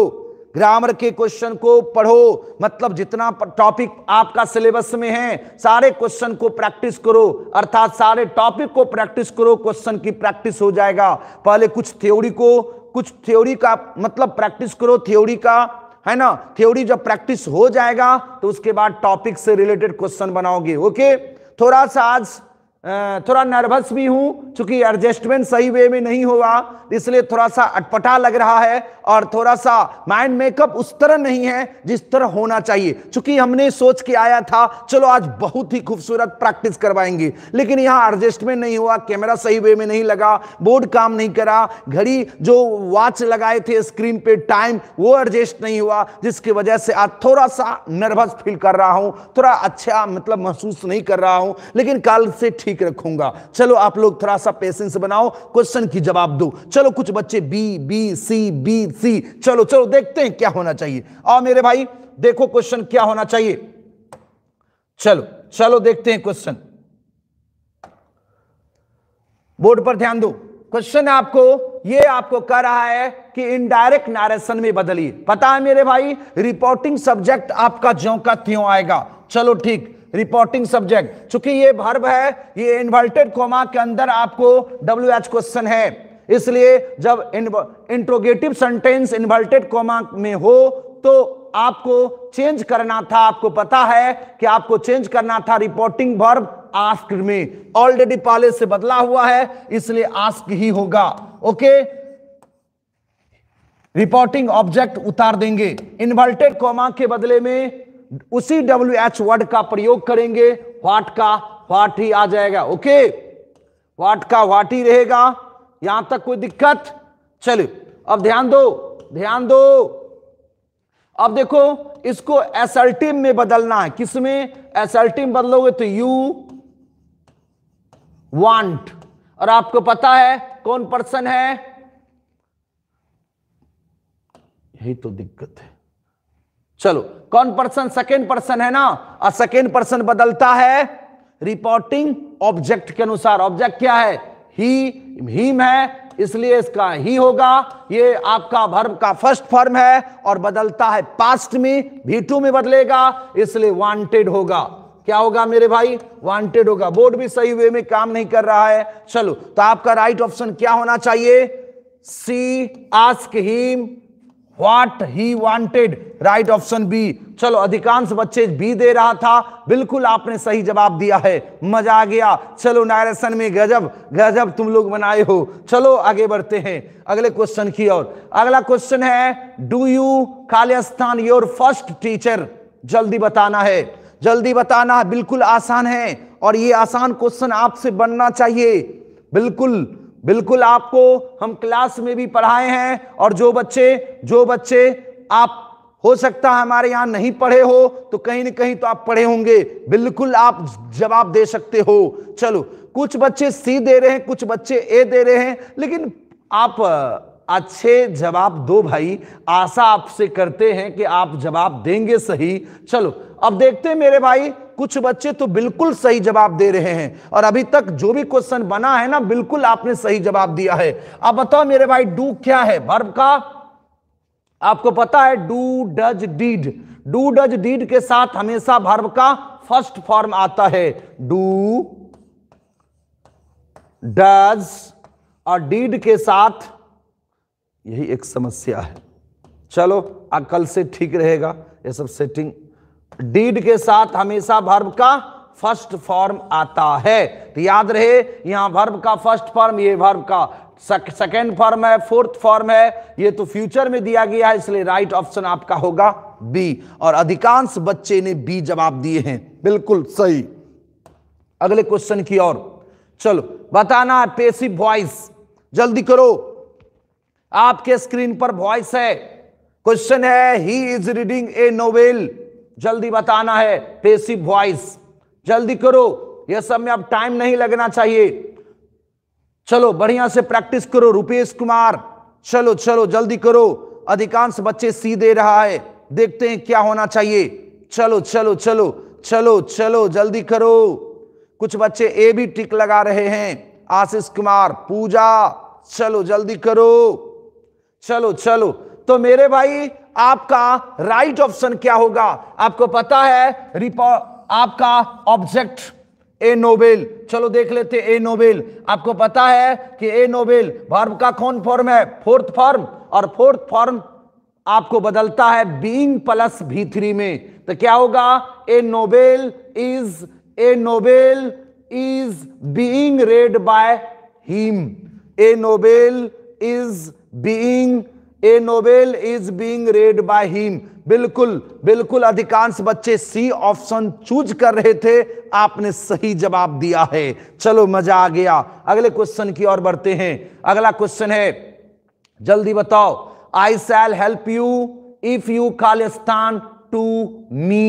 ग्रामर के क्वेश्चन को पढ़ो मतलब जितना टॉपिक आपका सिलेबस में है सारे क्वेश्चन को प्रैक्टिस करो अर्थात सारे टॉपिक को प्रैक्टिस करो क्वेश्चन की प्रैक्टिस हो जाएगा पहले कुछ थ्योरी को कुछ थ्योरी का मतलब प्रैक्टिस करो थ्योरी का है ना थ्योरी जब प्रैक्टिस हो जाएगा तो उसके बाद टॉपिक से रिलेटेड क्वेश्चन बनाओगे ओके थोड़ा सा आज थोड़ा नर्वस भी हूं चूंकि एडजस्टमेंट सही वे में नहीं हुआ इसलिए थोड़ा सा अटपटा लग रहा है और थोड़ा सा माइंड मेकअप उस तरह नहीं है जिस तरह होना चाहिए चूंकि हमने सोच के आया था चलो आज बहुत ही खूबसूरत प्रैक्टिस करवाएंगे लेकिन यहाँ एडजस्टमेंट नहीं हुआ कैमरा सही वे में नहीं लगा बोर्ड काम नहीं करा घड़ी जो वॉच लगाए थे स्क्रीन पे टाइम वो एडजस्ट नहीं हुआ जिसकी वजह से आज थोड़ा सा नर्वस फील कर रहा हूँ थोड़ा अच्छा मतलब महसूस नहीं कर रहा हूँ लेकिन कल से ठीक ठीक रखूंगा चलो आप लोग थोड़ा सा पेशेंस बनाओ क्वेश्चन की जवाब दो चलो कुछ बच्चे B B C B C चलो चलो देखते हैं क्या होना चाहिए आओ मेरे भाई देखो क्वेश्चन क्या होना चाहिए चलो चलो देखते हैं क्वेश्चन बोर्ड पर ध्यान दो क्वेश्चन आपको ये आपको कह रहा है कि इनडायरेक्ट नारेशन में बदलिए पता है मेरे भाई रिपोर्टिंग सब्जेक्ट आपका ज्यो का त्यों आएगा चलो ठीक रिपोर्टिंग सब्जेक्ट चूंकि ये भर्व है ये इन्वर्टेड कोमा के अंदर आपको डब्ल्यू एच क्वेश्चन है इसलिए जब इंट्रोगेटिव सेंटेंस इन्वर्टेड कोमा में हो तो आपको चेंज करना था आपको पता है कि आपको चेंज करना था रिपोर्टिंग वर्ब आस्क में ऑलरेडी पहले से बदला हुआ है इसलिए आस्क ही होगा ओके रिपोर्टिंग ऑब्जेक्ट उतार देंगे इन्वर्टेड कोमा के बदले में उसी डब्ल्यू एच वर्ड का प्रयोग करेंगे वाट का वाट ही आ जाएगा ओके वाट का वाट ही रहेगा यहां तक कोई दिक्कत चलो अब ध्यान दो ध्यान दो अब देखो इसको एसर्टिव में बदलना है किसमें एसर्टिव बदलोगे तो यू वांट और आपको पता है कौन पर्सन है यही तो दिक्कत है चलो कौन पर्सन सेकेंड पर्सन है ना और सेकेंड पर्सन बदलता है रिपोर्टिंग ऑब्जेक्ट के अनुसार ऑब्जेक्ट क्या है ही हीम है इसलिए इसका ही होगा ये आपका भर्म का फर्स्ट फॉर्म है और बदलता है पास्ट में भी टू में बदलेगा इसलिए वांटेड होगा क्या होगा मेरे भाई वांटेड होगा बोर्ड भी सही वे में काम नहीं कर रहा है चलो तो आपका राइट ऑप्शन क्या होना चाहिए C ask him what he wanted right option B चलो अधिकांश बच्चे बी दे रहा था बिल्कुल आपने सही जवाब दिया है मजा आ गया चलो नायरसन में गजब गजब तुम लोग बनाए हो चलो आगे बढ़ते हैं अगले क्वेश्चन की ओर अगला क्वेश्चन है डू यू कालियास्थान योर फर्स्ट टीचर जल्दी बताना है जल्दी बताना बिल्कुल आसान है और ये आसान क्वेश्चन आपसे बनना चाहिए बिल्कुल बिल्कुल आपको हम क्लास में भी पढ़ाए हैं और जो बच्चे जो बच्चे आप हो सकता है हमारे यहाँ नहीं पढ़े हो तो कहीं ना कहीं तो आप पढ़े होंगे बिल्कुल आप जवाब दे सकते हो चलो कुछ बच्चे सी दे रहे हैं कुछ बच्चे ए दे रहे हैं लेकिन आप अच्छे जवाब दो भाई आशा आपसे करते हैं कि आप जवाब देंगे सही चलो अब देखते हैं मेरे भाई कुछ बच्चे तो बिल्कुल सही जवाब दे रहे हैं और अभी तक जो भी क्वेश्चन बना है ना बिल्कुल आपने सही जवाब दिया है अब बताओ मेरे भाई डू क्या है वर्ब का आपको पता है do does did do does did के साथ हमेशा वर्ब का फर्स्ट फॉर्म आता है डू डज और डीड के साथ यही एक समस्या है चलो कल से ठीक रहेगा ये सब सेटिंग डीड के साथ हमेशा भर्व का फर्स्ट फॉर्म आता है तो याद रहे यहां भर्व का फर्स्ट फॉर्म ये भर्व का सेकेंड फॉर्म है फोर्थ फॉर्म है ये तो फ्यूचर में दिया गया है इसलिए राइट ऑप्शन आपका होगा बी और अधिकांश बच्चे ने बी जवाब दिए हैं बिल्कुल सही अगले क्वेश्चन की ओर चलो बताना है पेसिव वॉइस जल्दी करो आपके स्क्रीन पर वॉइस है क्वेश्चन है he is reading a novel जल्दी बताना है पेसिव वॉइस जल्दी करो यह सब में अब टाइम नहीं लगना चाहिए चलो बढ़िया से प्रैक्टिस करो रुपेश कुमार चलो चलो जल्दी करो अधिकांश बच्चे सी दे रहा है देखते हैं क्या होना चाहिए चलो चलो चलो चलो चलो जल्दी करो कुछ बच्चे ए भी टिक लगा रहे हैं आशीष कुमार पूजा चलो जल्दी करो चलो चलो तो मेरे भाई आपका राइट ऑप्शन क्या होगा आपको पता है आपका ऑब्जेक्ट ए नोबेल चलो देख लेते ए नोबेल आपको पता है कि ए नोबेल भर्म का कौन फॉर्म है फोर्थ फॉर्म और फोर्थ फॉर्म आपको बदलता है बीइंग प्लस भी थ्री में तो क्या होगा a novel is a novel is being read by him a novel is being a novel is being read by him बिल्कुल बिल्कुल अधिकांश बच्चे सी ऑप्शन चूज कर रहे थे आपने सही जवाब दिया है चलो मजा आ गया अगले क्वेश्चन की ओर बढ़ते हैं अगला क्वेश्चन है जल्दी बताओ I shall help you if you खालिस्तान टू मी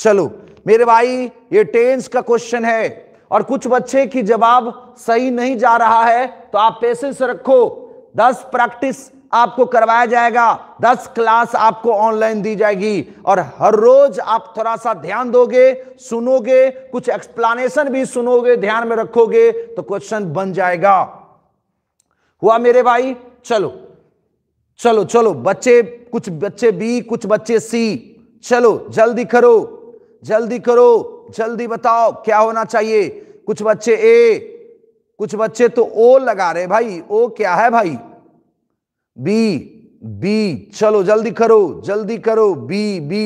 चलो मेरे भाई ये टेंस का क्वेश्चन है और कुछ बच्चे की जवाब सही नहीं जा रहा है तो आप पेशेंस रखो दस प्रैक्टिस आपको करवाया जाएगा दस क्लास आपको ऑनलाइन दी जाएगी और हर रोज आप थोड़ा सा ध्यान दोगे सुनोगे कुछ एक्सप्लेनेशन भी सुनोगे ध्यान में रखोगे तो क्वेश्चन बन जाएगा हुआ मेरे भाई चलो चलो चलो बच्चे कुछ बच्चे बी कुछ बच्चे सी चलो जल्दी करो जल्दी करो जल्दी बताओ क्या होना चाहिए कुछ बच्चे ए कुछ बच्चे तो ओ लगा रहे भाई ओ क्या है भाई बी बी चलो जल्दी करो जल्दी करो बी बी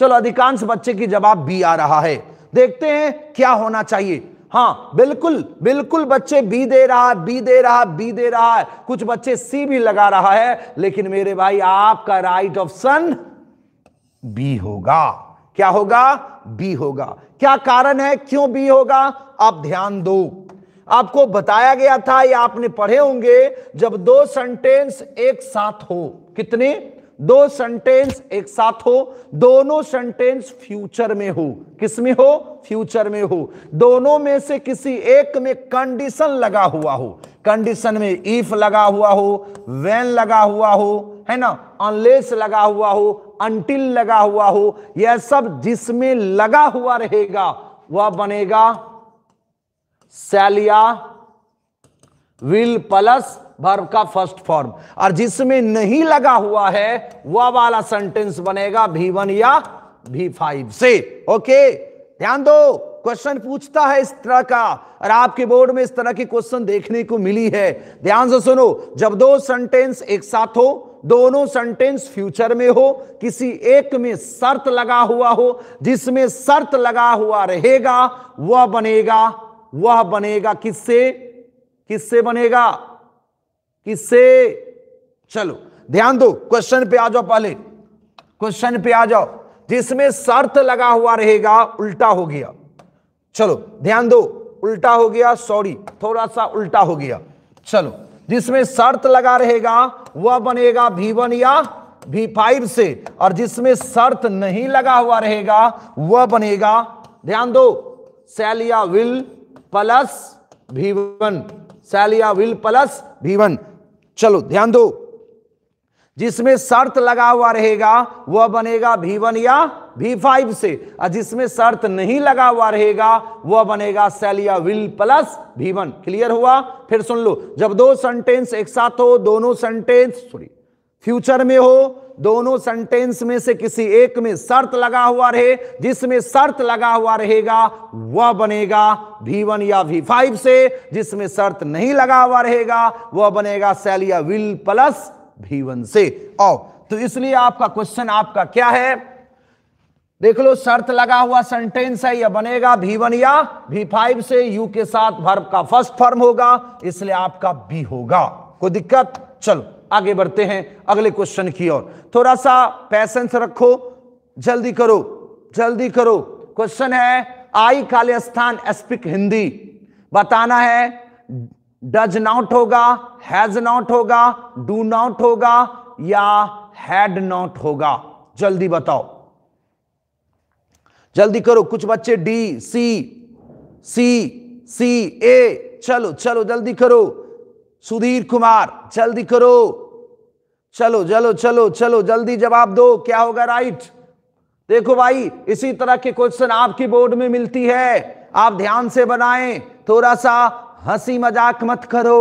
चलो अधिकांश बच्चे की जवाब बी आ रहा है देखते हैं क्या होना चाहिए हाँ बिल्कुल बिल्कुल बच्चे बी दे रहा है बी दे रहा है बी दे रहा है कुछ बच्चे सी भी लगा रहा है लेकिन मेरे भाई आपका राइट ऑप्शन बी होगा क्या होगा बी होगा क्या कारण है क्यों बी होगा आप ध्यान दो आपको बताया गया था या आपने पढ़े होंगे जब दो सेंटेंस एक साथ हो कितने दो सेंटेंस एक साथ हो दोनों सेंटेंस फ्यूचर में हो किस में हो फ्यूचर में हो दोनों में से किसी एक में कंडीशन लगा हुआ हो कंडीशन में इफ लगा हुआ हो वैन लगा हुआ हो है ना अनलेस लगा हुआ हो अंटिल लगा हुआ हो यह सब जिसमें लगा हुआ रहेगा वह बनेगा सैलिया विल प्लस वर्ब का फर्स्ट फॉर्म और जिसमें नहीं लगा हुआ है वह वाला सेंटेंस बनेगा भी वन या भी फाइव से ओके ध्यान दो क्वेश्चन पूछता है इस तरह का और आपके बोर्ड में इस तरह की क्वेश्चन देखने को मिली है ध्यान से सुनो जब दो सेंटेंस एक साथ हो दोनों सेंटेंस फ्यूचर में हो किसी एक में शर्त लगा हुआ हो जिसमें शर्त लगा हुआ रहेगा वह बनेगा वह बनेगा किससे किससे बनेगा किससे चलो ध्यान दो क्वेश्चन पे आ जाओ पहले क्वेश्चन पे आ जाओ जिसमें शर्त लगा हुआ रहेगा उल्टा हो गया चलो ध्यान दो उल्टा हो गया सॉरी थोड़ा सा उल्टा हो गया चलो जिसमें शर्त लगा रहेगा वह बनेगा भी वन या भी फाइव से और जिसमें शर्त नहीं लगा हुआ रहेगा वह बनेगा ध्यान दो सेल या विल प्लस भी वन सैलिया विल प्लस भी वन चलो ध्यान दो जिसमें शर्त लगा हुआ रहेगा वह बनेगा भी वन या भी फाइव से और जिसमें शर्त नहीं लगा हुआ रहेगा वह बनेगा सेल या will plus V one clear हुआ फिर सुन लो जब दो सेंटेंस एक साथ हो दोनों सेंटेंस सॉरी फ्यूचर में हो दोनों सेंटेंस में से किसी एक में शर्त लगा हुआ रहे जिसमें शर्त लगा हुआ रहेगा वह बनेगा भी वन या भी फाइव से जिसमें शर्त नहीं लगा हुआ रहेगा वह बनेगा सेल या विल प्लस भी वन से और तो इसलिए आपका क्वेश्चन आपका क्या है देख लो शर्त लगा हुआ सेंटेंस है यह बनेगा भी वन या भी फाइव से यू के साथ भर्व का फर्स्ट फॉर्म होगा इसलिए आपका बी होगा कोई दिक्कत चलो आगे बढ़ते हैं अगले क्वेश्चन की ओर थोड़ा सा पैसेंस रखो जल्दी करो जल्दी करो क्वेश्चन है आई काले स्थान स्पीक हिंदी बताना है डज नॉट होगा हैज नॉट होगा डू नॉट होगा या हैड नॉट होगा जल्दी बताओ जल्दी करो कुछ बच्चे डी सी सी सी ए चलो चलो जल्दी करो सुधीर कुमार जल्दी करो चलो चलो चलो चलो जल्दी जवाब दो क्या होगा राइट देखो भाई इसी तरह के क्वेश्चन आपकी बोर्ड में मिलती है आप ध्यान से बनाएं थोड़ा सा हंसी मजाक मत करो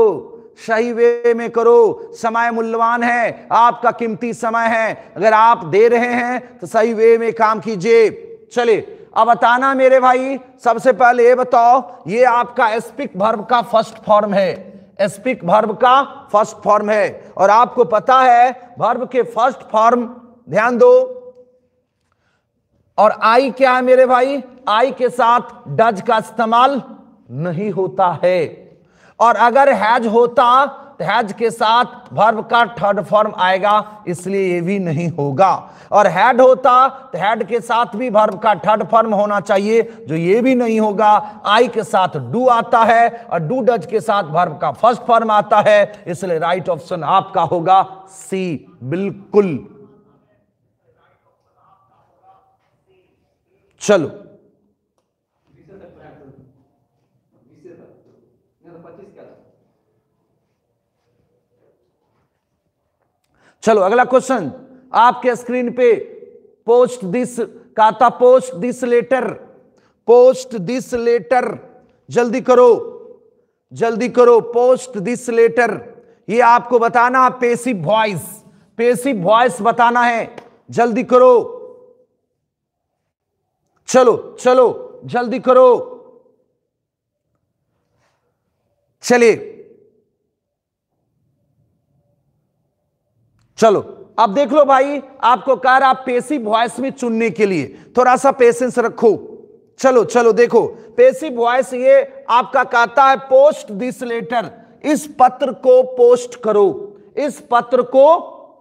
सही वे में करो समय मूल्यवान है आपका कीमती समय है अगर आप दे रहे हैं तो सही वे में काम कीजिए चले अब बताना मेरे भाई सबसे पहले ये बताओ ये आपका एस्पिक भर्व का फर्स्ट फॉर्म है एस्पिक भर्व का फर्स्ट फॉर्म है और आपको पता है भर्व के फर्स्ट फॉर्म ध्यान दो और आई क्या है मेरे भाई आई के साथ डज का इस्तेमाल नहीं होता है और अगर हैज होता हैज के साथ भर्व का थर्ड फॉर्म आएगा इसलिए ये भी नहीं होगा और हैड होता तो हैड के साथ भी भर्व का थर्ड फॉर्म होना चाहिए जो ये भी नहीं होगा आई के साथ डू आता है और डू डज के साथ भर्व का फर्स्ट फॉर्म आता है इसलिए राइट ऑप्शन आपका होगा सी बिल्कुल चलो चलो अगला क्वेश्चन आपके स्क्रीन पे पोस्ट दिस का था post this letter post this letter जल्दी करो जल्दी करो पोस्ट दिस लेटर ये आपको बताना पेसिव वॉइस पेसिव वॉइस बताना है जल्दी करो चलो चलो जल्दी करो चलिए चलो अब देख लो भाई आपको कार आप पेसिव वॉइस में चुनने के लिए थोड़ा सा पेशेंस रखो चलो चलो देखो पेसिव वॉइस ये आपका कहता है पोस्ट दिस लेटर इस पत्र को पोस्ट करो इस पत्र को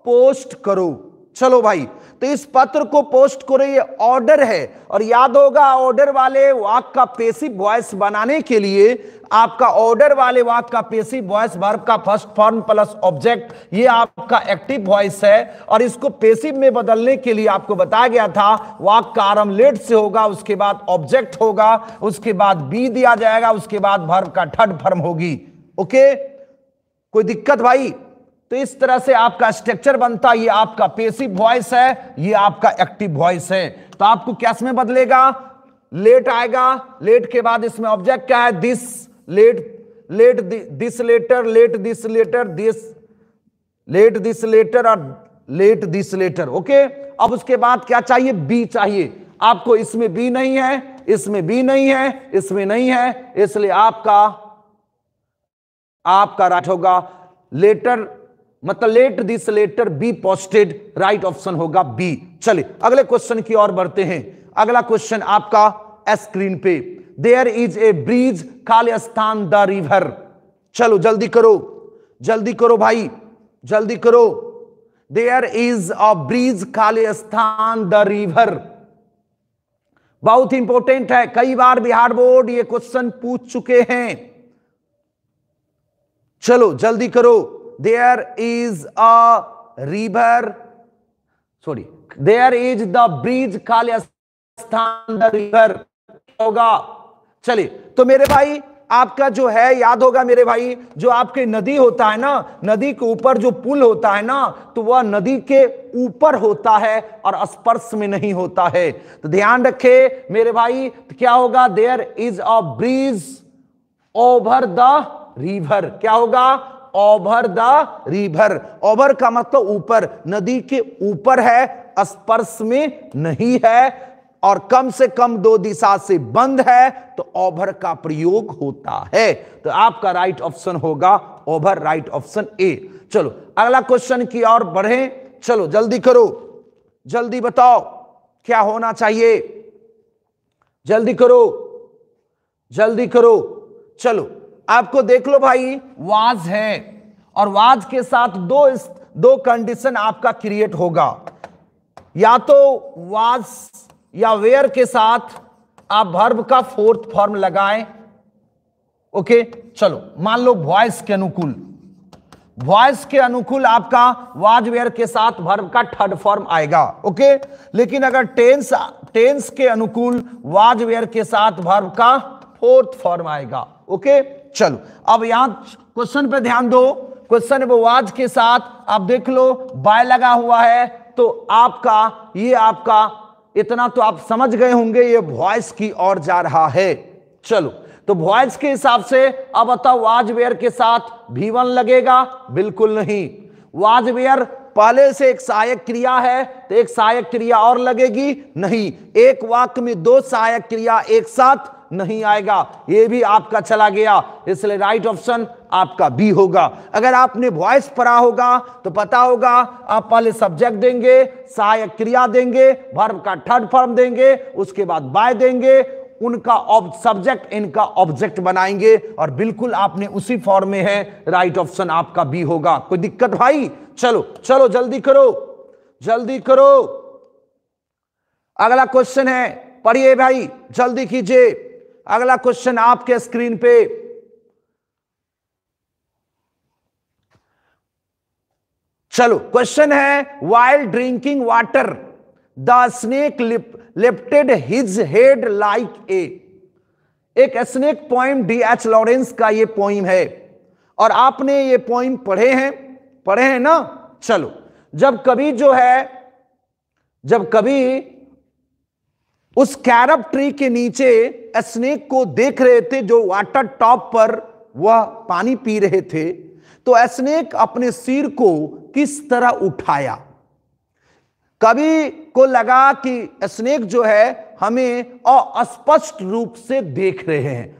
पोस्ट करो चलो भाई तो इस पत्र को पोस्ट करो ये ऑर्डर है और याद होगा ऑर्डर वाले वाक का पेसिव वॉयस बनाने के लिए आपका ऑर्डर वाले वाक का पेसिव वॉयस वर्ब का फर्स्ट फॉर्म प्लस ऑब्जेक्ट ये आपका एक्टिव वॉयस है और इसको पेसिव में बदलने के लिए आपको बताया गया था वाक का आरम लेट से होगा उसके बाद ऑब्जेक्ट होगा उसके बाद बी दिया जाएगा उसके बाद वर्ब का थर्ड फॉर्म होगी ओके कोई दिक्कत भाई तो इस तरह से आपका स्ट्रक्चर बनता ये आपका पेसिव वॉइस है ये आपका एक्टिव वॉइस है तो आपको क्या में बदलेगा लेट आएगा लेट के बाद इसमें ऑब्जेक्ट क्या है this let let this letter let this letter this let this letter और लेट दिस लेटर ओके अब उसके बाद क्या चाहिए बी चाहिए आपको इसमें बी नहीं है इसमें बी नहीं है इसमें नहीं है इसलिए आपका आपका राइट होगा लेटर मतलब let this letter be posted right option होगा बी चले अगले क्वेश्चन की ओर बढ़ते हैं अगला क्वेश्चन आपका स्क्रीन पे देयर इज ए ब्रिज कालिस्तान द रिवर चलो जल्दी करो जल्दी करो भाई जल्दी करो देयर इज अ ब्रिज कालिस्तान द रिवर बहुत इंपॉर्टेंट है कई बार बिहार बोर्ड ये क्वेश्चन पूछ चुके हैं चलो जल्दी करो there is a river, sorry, there is the bridge कालियास्थान the river होगा चलिए तो मेरे भाई आपका जो है याद होगा मेरे भाई जो आपके नदी होता है ना नदी के ऊपर जो पुल होता है ना तो वह नदी के ऊपर होता है और स्पर्श में नहीं होता है तो ध्यान रखे मेरे भाई तो क्या होगा there is a bridge over the river क्या होगा ओभर द रिवर ओवर का मतलब ऊपर नदी के ऊपर है स्पर्श में नहीं है और कम से कम दो दिशा से बंद है तो ओवर का प्रयोग होता है तो आपका राइट ऑप्शन होगा ओभर राइट ऑप्शन ए चलो अगला क्वेश्चन की ओर बढ़े चलो जल्दी करो जल्दी बताओ क्या होना चाहिए जल्दी करो जल्दी करो चलो आपको देख लो भाई वाज है और वाज के साथ दो इस, दो कंडीशन आपका क्रिएट होगा या तो वाज या वेयर के साथ आप भर्ब का फोर्थ फॉर्म लगाएं ओके चलो मान लो वॉइस के अनुकूल वॉइस के अनुकूल आपका वाज वेयर के साथ भर्व का थर्ड फॉर्म आएगा ओके लेकिन अगर टेंस टेंस के अनुकूल वाज वेयर के साथ भर्व का फोर्थ फॉर्म आएगा ओके चलो अब यहां क्वेश्चन पे ध्यान दो क्वेश्चन वाज के साथ आप देख लो बाय लगा हुआ है तो आपका ये आपका इतना तो आप समझ गए होंगे ये वॉइस की ओर जा रहा है चलो तो वॉइस के हिसाब से अब अतः वाजवेयर के साथ भी वन लगेगा बिल्कुल नहीं वाजवेयर पहले से एक सहायक क्रिया है तो एक सहायक क्रिया और लगेगी नहीं एक वाक्य में दो सहायक क्रिया एक साथ नहीं आएगा ये भी आपका चला गया इसलिए राइट ऑप्शन आपका बी होगा अगर आपने वॉइस पढ़ा होगा तो पता होगा आप पहले सब्जेक्ट देंगे सहायक क्रिया देंगे भर्म का थर्ड फॉर्म देंगे उसके बाद बाय देंगे उनका सब्जेक्ट इनका ऑब्जेक्ट बनाएंगे और बिल्कुल आपने उसी फॉर्म में है राइट ऑप्शन आपका बी होगा कोई दिक्कत भाई चलो चलो जल्दी करो जल्दी करो अगला क्वेश्चन है पढ़िए भाई जल्दी कीजिए अगला क्वेश्चन आपके स्क्रीन पे चलो क्वेश्चन है while drinking water the snake lifted his head like a एक snake poem D H Lawrence का ये पोइम है और आपने ये पोइम पढ़े हैं पढ़े हैं ना चलो जब कभी जो है जब कभी उस कैरब ट्री के नीचे स्नेक को देख रहे थे जो वाटर टॉप पर वह पानी पी रहे थे तो स्नेक अपने सिर को किस तरह उठाया कभी को लगा कि स्नेक जो है हमें अस्पष्ट रूप से देख रहे हैं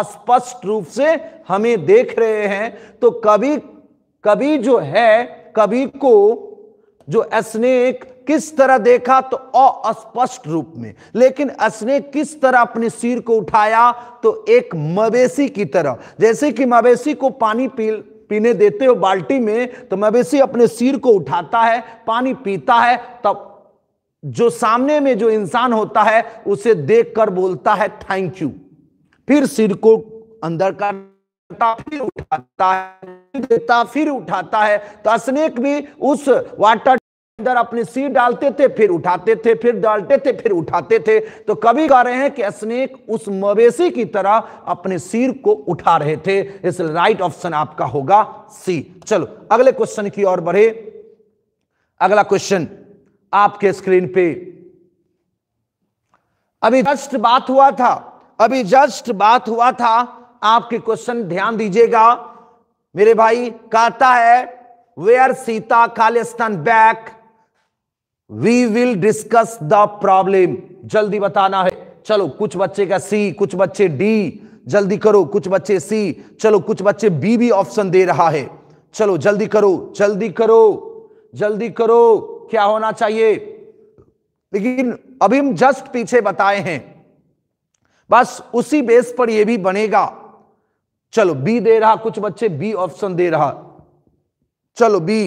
अस्पष्ट रूप से हमें देख रहे हैं तो कभी कभी जो है कभी को जो स्नेक किस तरह देखा तो अस्पष्ट रूप में लेकिन असने किस तरह अपने सिर को उठाया तो एक मवेशी की तरह जैसे कि मवेशी को पानी पी पीने देते हो बाल्टी में तो मवेशी अपने सिर को उठाता है पानी पीता है तब जो सामने में जो इंसान होता है उसे देखकर बोलता है थैंक यू फिर सिर को अंदर का फिर उठाता है देता फिर उठाता है तो असनेक भी उस वाटर अंदर अपनी सी डालते थे फिर उठाते थे फिर डालते थे फिर उठाते थे तो कभी कह रहे हैं कि स्नेक उस मवेशी की तरह अपने सिर को उठा रहे थे इसलिए राइट ऑप्शन आपका होगा सी चलो अगले क्वेश्चन की ओर बढ़े अगला क्वेश्चन आपके स्क्रीन पे अभी जस्ट बात हुआ था अभी जस्ट बात हुआ था आपके क्वेश्चन ध्यान दीजिएगा मेरे भाई कहता है वेयर सीता खालिस्तान back we will discuss the problem जल्दी बताना है चलो कुछ बच्चे का सी कुछ बच्चे डी जल्दी करो कुछ बच्चे सी चलो कुछ बच्चे बी भी ऑप्शन दे रहा है चलो जल्दी करो जल्दी करो जल्दी करो क्या होना चाहिए लेकिन अभी हम जस्ट पीछे बताए हैं बस उसी बेस पर यह भी बनेगा चलो बी दे रहा कुछ बच्चे बी ऑप्शन दे रहा चलो बी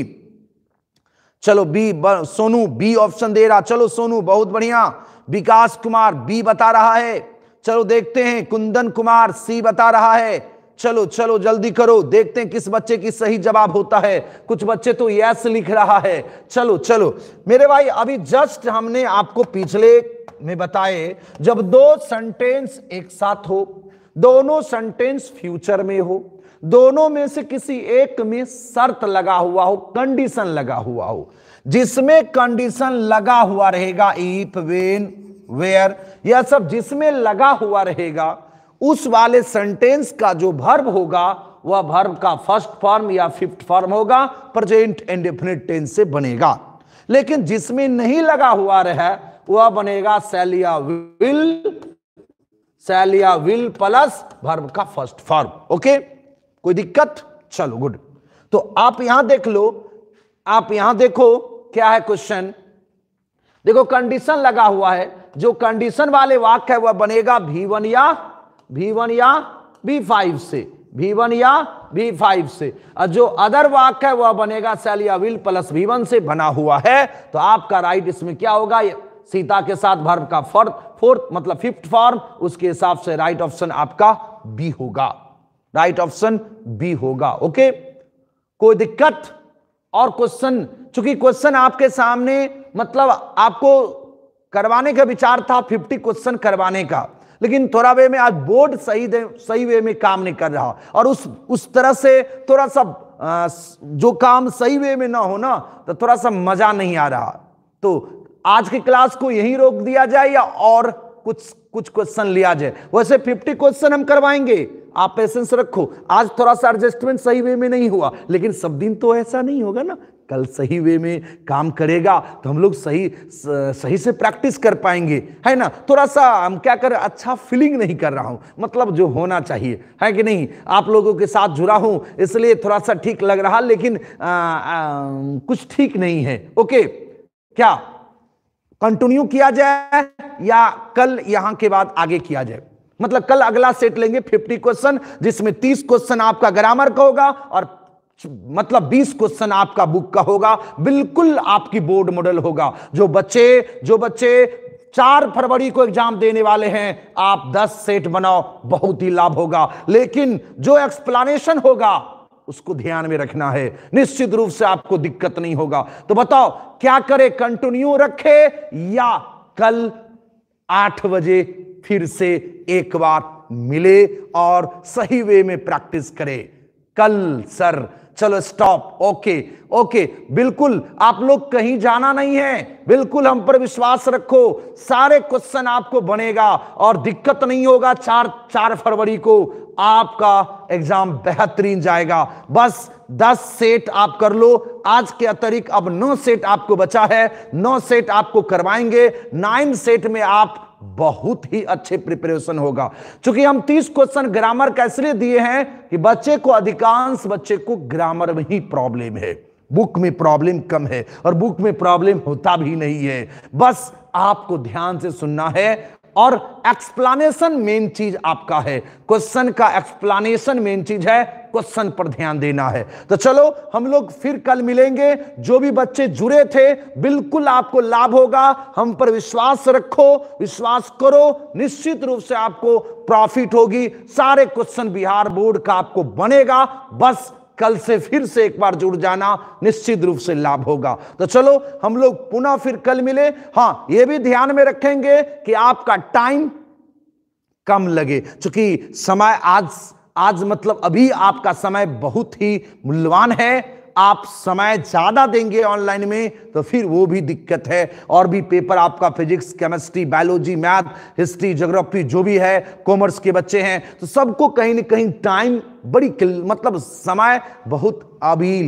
चलो बी सोनू बी ऑप्शन दे रहा चलो सोनू बहुत बढ़िया विकास कुमार बी बता रहा है चलो देखते हैं कुंदन कुमार सी बता रहा है चलो चलो जल्दी करो देखते हैं किस बच्चे की सही जवाब होता है कुछ बच्चे तो यस लिख रहा है चलो चलो मेरे भाई अभी जस्ट हमने आपको पिछले में बताए जब दो सेंटेंस एक साथ हो दोनों सेंटेंस फ्यूचर में हो दोनों में से किसी एक में शर्त लगा हुआ हो कंडीशन लगा हुआ हो जिसमें कंडीशन लगा हुआ रहेगा ईप वेन वेयर यह सब जिसमें लगा हुआ रहेगा उस वाले सेंटेंस का जो भर्ब होगा वह भर्ब का फर्स्ट फॉर्म या फिफ्थ फॉर्म होगा प्रेजेंट इंडेफिनिट टेंस से बनेगा लेकिन जिसमें नहीं लगा हुआ रहे वह बनेगा सैलिया विल सैलिया विल प्लस भर्ब का फर्स्ट फॉर्म ओके कोई दिक्कत चलो गुड तो आप यहां देख लो आप यहां देखो क्या है क्वेश्चन देखो कंडीशन लगा हुआ है जो कंडीशन वाले वाक्य है वह बनेगा भी वन या भी वन या भी फाइव से भी वन या भी फाइव से और जो अदर वाक्य है वह बनेगा सेल या विल प्लस भी वन से बना हुआ है तो आपका राइट इसमें क्या होगा सीता के साथ भर्म का फोर्थ फोर्थ मतलब फिफ्थ फॉर्म उसके हिसाब से राइट ऑप्शन आपका बी होगा राइट ऑप्शन बी होगा ओके कोई दिक्कत और क्वेश्चन चूंकि क्वेश्चन आपके सामने मतलब आपको करवाने का विचार था 50 क्वेश्चन करवाने का लेकिन थोड़ा वे में आज बोर्ड सही दे, सही वे में काम नहीं कर रहा और उस उस तरह से थोड़ा सा जो काम सही वे में ना हो ना तो थोड़ा सा मजा नहीं आ रहा तो आज की क्लास को यहीं रोक दिया जाए या और कुछ कुछ क्वेश्चन लिया जाए वैसे 50 क्वेश्चन हम करवाएंगे आप पेशेंस रखो आज थोड़ा सा एडजस्टमेंट सही वे में नहीं हुआ लेकिन सब दिन तो ऐसा नहीं होगा ना कल सही वे में काम करेगा तो हम लोग सही सही से प्रैक्टिस कर पाएंगे है ना थोड़ा सा हम क्या कर अच्छा फीलिंग नहीं कर रहा हूं मतलब जो होना चाहिए है कि नहीं आप लोगों के साथ जुड़ा हूं इसलिए थोड़ा सा ठीक लग रहा लेकिन आ, आ, कुछ ठीक नहीं है ओके क्या कंटिन्यू किया जाए या कल यहां के बाद आगे किया जाए मतलब कल अगला सेट लेंगे 50 क्वेश्चन जिसमें 30 क्वेश्चन आपका ग्रामर का होगा और मतलब 20 क्वेश्चन आपका बुक का होगा बिल्कुल आपकी बोर्ड मॉडल होगा जो बच्चे जो बच्चे चार फरवरी को एग्जाम देने वाले हैं आप दस सेट बनाओ बहुत ही लाभ होगा लेकिन जो एक्सप्लानेशन होगा उसको ध्यान में रखना है निश्चित रूप से आपको दिक्कत नहीं होगा तो बताओ क्या करे कंटिन्यू रखे या कल आठ बजे फिर से एक बार मिले और सही वे में प्रैक्टिस करें कल सर चलो स्टॉप ओके ओके बिल्कुल आप लोग कहीं जाना नहीं है बिल्कुल हम पर विश्वास रखो सारे क्वेश्चन आपको बनेगा और दिक्कत नहीं होगा चार चार फरवरी को आपका एग्जाम बेहतरीन जाएगा बस दस सेट आप कर लो आज के अतिरिक्त अब नौ सेट आपको बचा है नौ सेट आपको करवाएंगे नाइन सेट में आप बहुत ही अच्छे प्रिपरेशन होगा क्योंकि हम तीस क्वेश्चन ग्रामर कैसे दिए हैं कि बच्चे को अधिकांश बच्चे को ग्रामर में ही प्रॉब्लम है बुक में प्रॉब्लम कम है और बुक में प्रॉब्लम होता भी नहीं है बस आपको ध्यान से सुनना है और एक्सप्लानेशन मेन चीज आपका है क्वेश्चन का एक्सप्लानेशन मेन चीज है क्वेश्चन पर ध्यान देना है तो चलो हम लोग फिर कल मिलेंगे जो भी बच्चे जुड़े थे बिल्कुल आपको लाभ होगा हम पर विश्वास रखो विश्वास करो निश्चित रूप से आपको प्रॉफिट होगी सारे क्वेश्चन बिहार बोर्ड का आपको बनेगा बस कल से फिर से एक बार जुड़ जाना निश्चित रूप से लाभ होगा तो चलो हम लोग पुनः फिर कल मिले हाँ यह भी ध्यान में रखेंगे कि आपका टाइम कम लगे चूंकि समय आज आज मतलब अभी आपका समय बहुत ही मूल्यवान है आप समय ज़्यादा देंगे ऑनलाइन में तो फिर वो भी दिक्कत है और भी पेपर आपका physics chemistry biology math history geography जो भी है कॉमर्स के बच्चे हैं तो सबको कहीं ना कहीं टाइम बड़ी मतलब समय बहुत अभी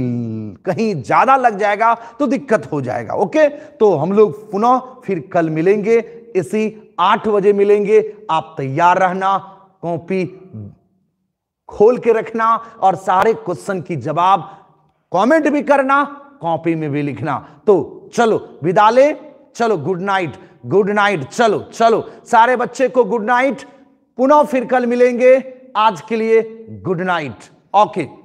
कहीं ज़्यादा लग जाएगा तो दिक्कत हो जाएगा ओके तो हम लोग पुनः फिर कल मिलेंगे इसी आठ बजे मिलेंगे आप तैयार रहना कॉपी खोल के रखना और सारे क्वेश्चन की जवाब कमेंट भी करना कॉपी में भी लिखना तो चलो विदा ले चलो गुड नाइट गुड नाइट चलो चलो सारे बच्चे को गुड नाइट पुनः फिर कल मिलेंगे आज के लिए गुड नाइट ओके